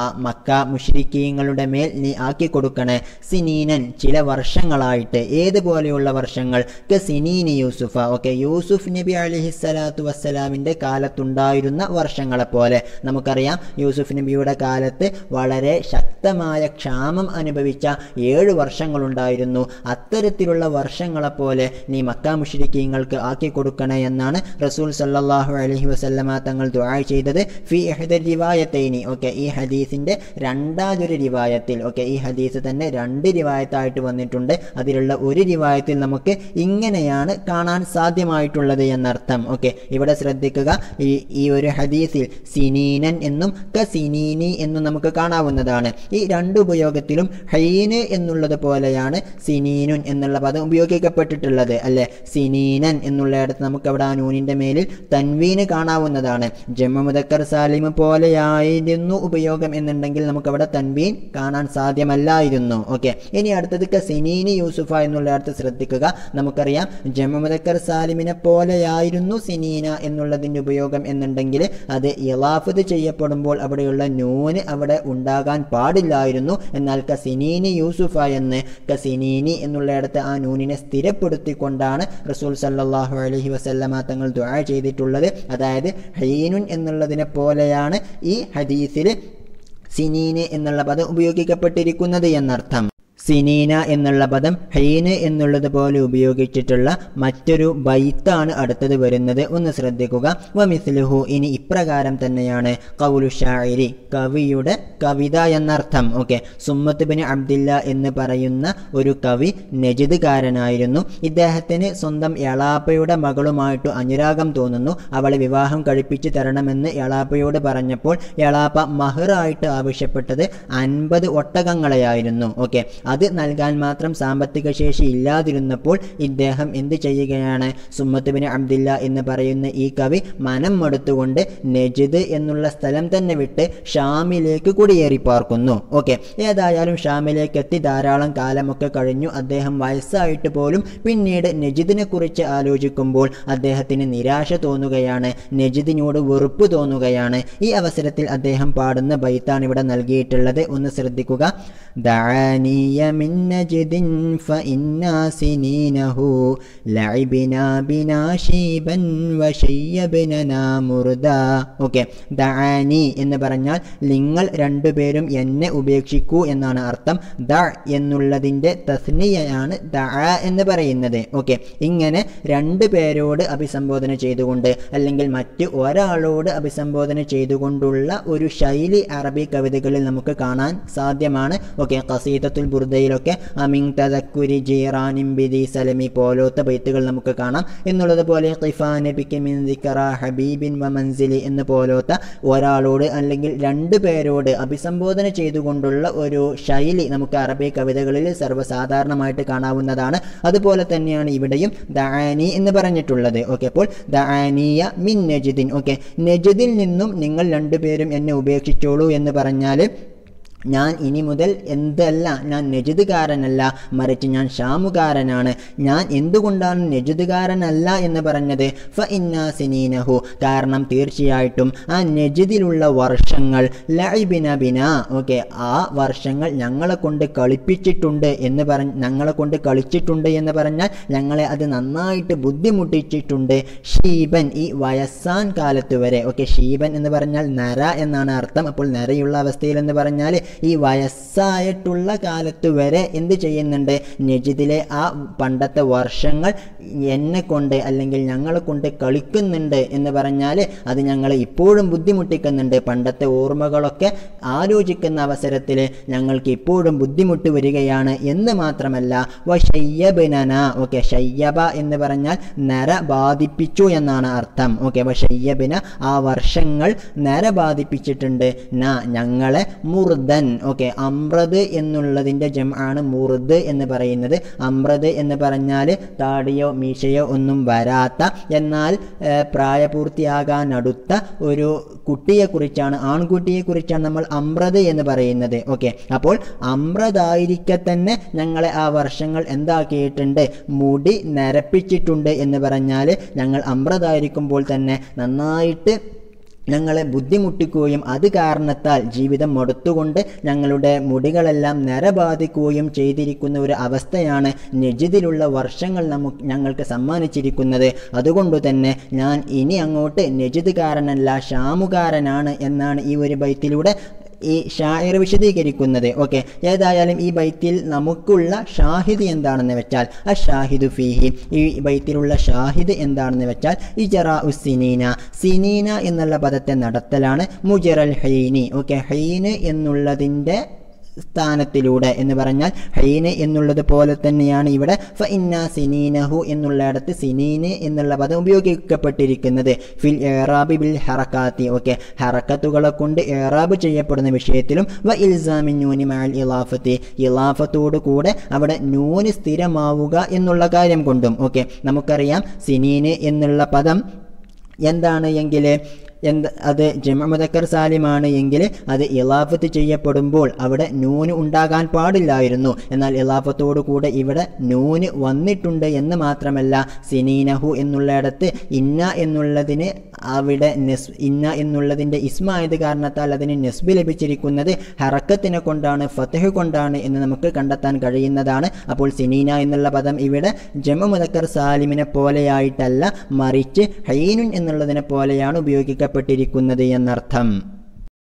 ആ മക്ക മുഷ്രിക്കീങ്ങളുടെ മേൽ നീ ആക്കി കൊടുക്കണേ സിനീനൻ ചില വർഷങ്ങളായിട്ട് ഏതുപോലെയുള്ള വർഷങ്ങൾ സിനീനി യൂസുഫ ഓക്കെ യൂസുഫ് നബി സ്വലാത്തു വസ്സലാമിൻ്റെ കാലത്തുണ്ടായിരുന്ന വർഷങ്ങളെപ്പോലെ നമുക്കറിയാം യൂസുഫ് നബിയുടെ കാലത്ത് വളരെ ശക്തമായ ക്ഷാമം അനുഭവിച്ച ഏഴ് വർഷങ്ങളുണ്ടായിരുന്നു അത്തരത്തിലുള്ള വർഷങ്ങളെപ്പോലെ നീ മക്ക മുഷ്രിക്കീങ്ങൾക്ക് ആക്കി കൊടുക്കണേ എന്നാണ് റസൂൽ സല്ലാഹു അലഹി വസ്ലമ തങ്ങൾ ദുആ ചെയ്തത് ഫി എഹദ റിവായത്തൈനി ഓക്കെ ഈ ഹദി ഹദീസിൻ്റെ രണ്ടാതൊരു രിവായത്തിൽ ഓക്കെ ഈ ഹദീസ് തന്നെ രണ്ട് രിവായത്തായിട്ട് വന്നിട്ടുണ്ട് അതിലുള്ള ഒരു രിവായത്തിൽ നമുക്ക് ഇങ്ങനെയാണ് കാണാൻ സാധ്യമായിട്ടുള്ളത് എന്നർത്ഥം ഓക്കെ ഇവിടെ ശ്രദ്ധിക്കുക ഈ ഈ ഒരു ഹദീസിൽ സിനീനൻ എന്നും ക സിനീനി എന്നും നമുക്ക് കാണാവുന്നതാണ് ഈ രണ്ട് ഉപയോഗത്തിലും ഹൈന് എന്നുള്ളത് പോലെയാണ് സിനീനുൻ എന്നുള്ള പദം ഉപയോഗിക്കപ്പെട്ടിട്ടുള്ളത് അല്ലെ സിനീനൻ എന്നുള്ളയിടത്ത് നമുക്ക് അവിടെ ആ നൂനിൻ്റെ മേലിൽ തൻവീന് കാണാവുന്നതാണ് ജമ്മ മുതക്കർ സാലിം പോലെയായിരുന്നു ഉപയോഗ പ്രയോഗം എന്നുണ്ടെങ്കിൽ നമുക്ക് അവിടെ തൻവീൻ കാണാൻ സാധ്യമല്ലായിരുന്നു ഓക്കെ ഇനി അടുത്തത് സെനീനി യൂസുഫ അടുത്ത് ശ്രദ്ധിക്കുക നമുക്കറിയാം ജമുദക്കർ സാലിമിനെ പോലെയായിരുന്നു സിനീന എന്നുള്ളതിൻ്റെ ഉപയോഗം എന്നുണ്ടെങ്കിൽ അത് ഇലാഫത് ചെയ്യപ്പെടുമ്പോൾ അവിടെയുള്ള നൂന് അവിടെ ഉണ്ടാകാൻ പാടില്ലായിരുന്നു എന്നാൽ കസിനീനി യൂസുഫ എന്ന് കസിനീനി എന്നുള്ളയിടത്ത് ആ നൂനിനെ സ്ഥിരപ്പെടുത്തിക്കൊണ്ടാണ് റസൂൽ സല്ലാഹു അലഹി വസല്ലമ തങ്ങൾ ദുആ ചെയ്തിട്ടുള്ളത് അതായത് ഹൈനുൻ എന്നുള്ളതിനെ പോലെയാണ് ഈ ഹദീസിൽ സിനീന് എന്നുള്ള പദം ഉപയോഗിക്കപ്പെട്ടിരിക്കുന്നത് എന്നർത്ഥം സിനീന എന്നുള്ള പദം ഹീന് എന്നുള്ളത് പോലെ ഉപയോഗിച്ചിട്ടുള്ള മറ്റൊരു ബൈത്താണ് അടുത്തത് വരുന്നത് ഒന്ന് ശ്രദ്ധിക്കുക വമിസ്ലുഹു ഇനി ഇപ്രകാരം തന്നെയാണ് കൗലു ഷായിരി കവിയുടെ കവിത എന്നർത്ഥം ഓക്കെ സുമ്മത്ത് ബിൻ അബ്ദില്ല എന്ന് പറയുന്ന ഒരു കവി നജിദ്കാരനായിരുന്നു ഇദ്ദേഹത്തിന് സ്വന്തം എളാപ്പയുടെ മകളുമായിട്ട് അനുരാഗം തോന്നുന്നു അവളെ വിവാഹം കഴിപ്പിച്ചു തരണമെന്ന് എളാപ്പയോട് പറഞ്ഞപ്പോൾ എളാപ്പ മഹറായിട്ട് ആവശ്യപ്പെട്ടത് അൻപത് ഒട്ടകങ്ങളെയായിരുന്നു ഓക്കെ അത് നൽകാൻ മാത്രം സാമ്പത്തിക ശേഷി ഇല്ലാതിരുന്നപ്പോൾ ഇദ്ദേഹം എന്ത് ചെയ്യുകയാണ് സുമ്മത്തുബിന് അബ്ദില്ല എന്ന് പറയുന്ന ഈ കവി മനം മടുത്തുകൊണ്ട് നജിദ് എന്നുള്ള സ്ഥലം തന്നെ വിട്ട് ഷാമിലേക്ക് കുടിയേറി പാർക്കുന്നു ഓക്കെ ഏതായാലും ഷാമിലേക്ക് എത്തി ധാരാളം കാലമൊക്കെ കഴിഞ്ഞു അദ്ദേഹം വയസ്സായിട്ട് പോലും പിന്നീട് നജിദിനെ കുറിച്ച് ആലോചിക്കുമ്പോൾ അദ്ദേഹത്തിന് നിരാശ തോന്നുകയാണ് നജിദിനോട് വെറുപ്പ് തോന്നുകയാണ് ഈ അവസരത്തിൽ അദ്ദേഹം പാടുന്ന ബൈത്താണ് ഇവിടെ നൽകിയിട്ടുള്ളത് ഒന്ന് ശ്രദ്ധിക്കുക ദാനീയ هي من نجد فإنا سنينه لعبنا بنا شيبا وشيبننا ഓക്കെ എന്ന് പറഞ്ഞാൽ നിങ്ങൾ രണ്ടുപേരും എന്നെ ഉപേക്ഷിക്കൂ എന്നാണ് അർത്ഥം ദ എന്നുള്ളതിൻ്റെ തസ്നിയാണ് ദ എന്ന് പറയുന്നത് ഓക്കെ ഇങ്ങനെ രണ്ടു പേരോട് അഭിസംബോധന ചെയ്തുകൊണ്ട് അല്ലെങ്കിൽ മറ്റ് ഒരാളോട് അഭിസംബോധന ചെയ്തുകൊണ്ടുള്ള ഒരു ശൈലി അറബി കവിതകളിൽ നമുക്ക് കാണാൻ സാധ്യമാണ് ഓക്കെ കസീതത്തുൽ ബുർദ ബുർദയിലൊക്കെ അമിങ് തദക്കുരി ജീറാനിം ബിദി സലമി പോലത്തെ ബൈത്തുകൾ നമുക്ക് കാണാം എന്നുള്ളതുപോലെ പോലെ മിൻ ഹബീബിൻ വമൻസിലി മൻസിലി എന്ന് പോലത്തെ ഒരാളോട് അല്ലെങ്കിൽ രണ്ട് പേരോട് അഭിസംബോധന ചെയ്തുകൊണ്ടുള്ള ഒരു ശൈലി നമുക്ക് അറബി കവിതകളിൽ സർവ്വസാധാരണമായിട്ട് കാണാവുന്നതാണ് അതുപോലെ തന്നെയാണ് ഇവിടെയും ദാനി എന്ന് പറഞ്ഞിട്ടുള്ളത് ഓക്കെ അപ്പോൾ ദാനിയ മിൻ നജിദിൻ ഓക്കെ നജിദിൽ നിന്നും നിങ്ങൾ രണ്ടുപേരും എന്നെ ഉപേക്ഷിച്ചോളൂ എന്ന് പറഞ്ഞാൽ ഞാൻ ഇനി മുതൽ എന്തല്ല ഞാൻ നജുദുകാരനല്ല മറിച്ച് ഞാൻ ഷാമുകാരനാണ് ഞാൻ എന്തുകൊണ്ടാണ് നജുദുകാരനല്ല എന്ന് പറഞ്ഞത് ഫ ഇന്നാസിനീനഹു കാരണം തീർച്ചയായിട്ടും ആ നജിദിലുള്ള വർഷങ്ങൾ ലൈബിന ബിന ഓക്കെ ആ വർഷങ്ങൾ ഞങ്ങളെ കൊണ്ട് കളിപ്പിച്ചിട്ടുണ്ട് എന്ന് പറഞ്ഞ് ഞങ്ങളെ കൊണ്ട് കളിച്ചിട്ടുണ്ട് എന്ന് പറഞ്ഞാൽ ഞങ്ങളെ അത് നന്നായിട്ട് ബുദ്ധിമുട്ടിച്ചിട്ടുണ്ട് ഷീബൻ ഈ വയസ്സാൻ കാലത്ത് വരെ ഓക്കെ ഷീബൻ എന്ന് പറഞ്ഞാൽ നര എന്നാണ് അർത്ഥം അപ്പോൾ നരയുള്ള അവസ്ഥയിൽ എന്ന് പറഞ്ഞാൽ ഈ വയസ്സായിട്ടുള്ള കാലത്ത് വരെ എന്ത് ചെയ്യുന്നുണ്ട് നജിദിലെ ആ പണ്ടത്തെ വർഷങ്ങൾ എന്നെ കൊണ്ട് അല്ലെങ്കിൽ ഞങ്ങളെ കൊണ്ട് കളിക്കുന്നുണ്ട് എന്ന് പറഞ്ഞാൽ അത് ഞങ്ങളെ ഇപ്പോഴും ബുദ്ധിമുട്ടിക്കുന്നുണ്ട് പണ്ടത്തെ ഓർമ്മകളൊക്കെ ആലോചിക്കുന്ന അവസരത്തിൽ ഞങ്ങൾക്ക് ഇപ്പോഴും ബുദ്ധിമുട്ട് വരികയാണ് എന്ന് മാത്രമല്ല വ ഷയ്യബിനന ഓക്കെ ഷയ്യബ എന്ന് പറഞ്ഞാൽ നര ബാധിപ്പിച്ചു എന്നാണ് അർത്ഥം ഓക്കെ വ ആ വർഷങ്ങൾ നര ബാധിപ്പിച്ചിട്ടുണ്ട് ന ഞങ്ങളെ മുർദൻ ഓക്കെ അമ്രത് എന്നുള്ളതിൻ്റെ ജമാണ് മുറുദ് എന്ന് പറയുന്നത് അമ്രത് എന്ന് പറഞ്ഞാൽ താടിയോ മീശയോ ഒന്നും വരാത്ത എന്നാൽ പ്രായപൂർത്തിയാകാനടുത്ത ഒരു കുട്ടിയെക്കുറിച്ചാണ് ആൺകുട്ടിയെക്കുറിച്ചാണ് നമ്മൾ അമ്രത് എന്ന് പറയുന്നത് ഓക്കെ അപ്പോൾ അമ്രതായിരിക്കെ തന്നെ ഞങ്ങളെ ആ വർഷങ്ങൾ എന്താക്കിയിട്ടുണ്ട് മുടി നരപ്പിച്ചിട്ടുണ്ട് എന്ന് പറഞ്ഞാൽ ഞങ്ങൾ അമ്രതായിരിക്കുമ്പോൾ തന്നെ നന്നായിട്ട് ഞങ്ങളെ ബുദ്ധിമുട്ടിക്കുകയും അത് കാരണത്താൽ ജീവിതം മടുത്തുകൊണ്ട് ഞങ്ങളുടെ മുടികളെല്ലാം നരബാധിക്കുകയും ചെയ്തിരിക്കുന്ന ഒരു അവസ്ഥയാണ് നജിദിലുള്ള വർഷങ്ങൾ നമുക്ക് ഞങ്ങൾക്ക് സമ്മാനിച്ചിരിക്കുന്നത് അതുകൊണ്ട് തന്നെ ഞാൻ ഇനി അങ്ങോട്ട് കാരനല്ല ഷാമുകാരനാണ് എന്നാണ് ഈ ഒരു ബൈത്തിലൂടെ ഈ ഷാഹിർ വിശദീകരിക്കുന്നത് ഓക്കെ ഏതായാലും ഈ ബൈത്തിൽ നമുക്കുള്ള ഷാഹിദ് എന്താണെന്ന് വെച്ചാൽ ആ ഷാഹിദു ഫീഹി ഈ ബൈത്തിലുള്ള ഷാഹിദ് എന്താണെന്ന് വെച്ചാൽ ഇജറ ഉ സിനീന സിനീന എന്നുള്ള പദത്തെ നടത്തലാണ് മുജറൽ ഹൈനി ഓക്കെ ഹൈന് എന്നുള്ളതിൻ്റെ സ്ഥാനത്തിലൂടെ എന്ന് പറഞ്ഞാൽ ഹൈന എന്നുള്ളത് പോലെ തന്നെയാണ് ഇവിടെ ഫ ഇന്ന സിനീനഹു എന്നുള്ളിടത്ത് സിനീന് എന്നുള്ള പദം ഉപയോഗിക്കപ്പെട്ടിരിക്കുന്നത് ഫിൽ ഏറാബി ബിൽ ഹറക്കാത്തി ഓക്കെ ഹറക്കത്തുകളെ കൊണ്ട് ഏറാബ് ചെയ്യപ്പെടുന്ന വിഷയത്തിലും വ ഇൽസാമി നൂനി മാൽ ഇലാഫത്തി ഇലാഫത്തോടു കൂടെ അവിടെ ന്യൂന് സ്ഥിരമാവുക എന്നുള്ള കാര്യം കൊണ്ടും ഓക്കെ നമുക്കറിയാം സിനീന് എന്നുള്ള പദം എന്താണ് എങ്കിൽ എന്ത് അത് ജമ മുതക്കർ സാലിമാണ് എങ്കിൽ അത് ഇലാഫത്ത് ചെയ്യപ്പെടുമ്പോൾ അവിടെ നൂന് ഉണ്ടാകാൻ പാടില്ലായിരുന്നു എന്നാൽ ഇലാഫത്തോടു കൂടെ ഇവിടെ നൂന് വന്നിട്ടുണ്ട് എന്ന് മാത്രമല്ല സിനീനഹു എന്നുള്ളിടത്ത് ഇന്ന എന്നുള്ളതിന് അവിടെ നെസ് ഇന്ന എന്നുള്ളതിൻ്റെ ഇസ്മായത് കാരണത്താൽ അതിന് നെസ്ബ് ലഭിച്ചിരിക്കുന്നത് ഹറക്കത്തിനെ കൊണ്ടാണ് ഫത്തഹ് കൊണ്ടാണ് എന്ന് നമുക്ക് കണ്ടെത്താൻ കഴിയുന്നതാണ് അപ്പോൾ സിനീന എന്നുള്ള പദം ഇവിടെ ജമ മുതക്കർ സാലിമിനെ പോലെയായിട്ടല്ല മറിച്ച് ഹൈനുൻ എന്നുള്ളതിനെ പോലെയാണ് ഉപയോഗിക്കുന്നത് വിധിക്കപ്പെട്ടിരിക്കുന്നത് എന്നർത്ഥം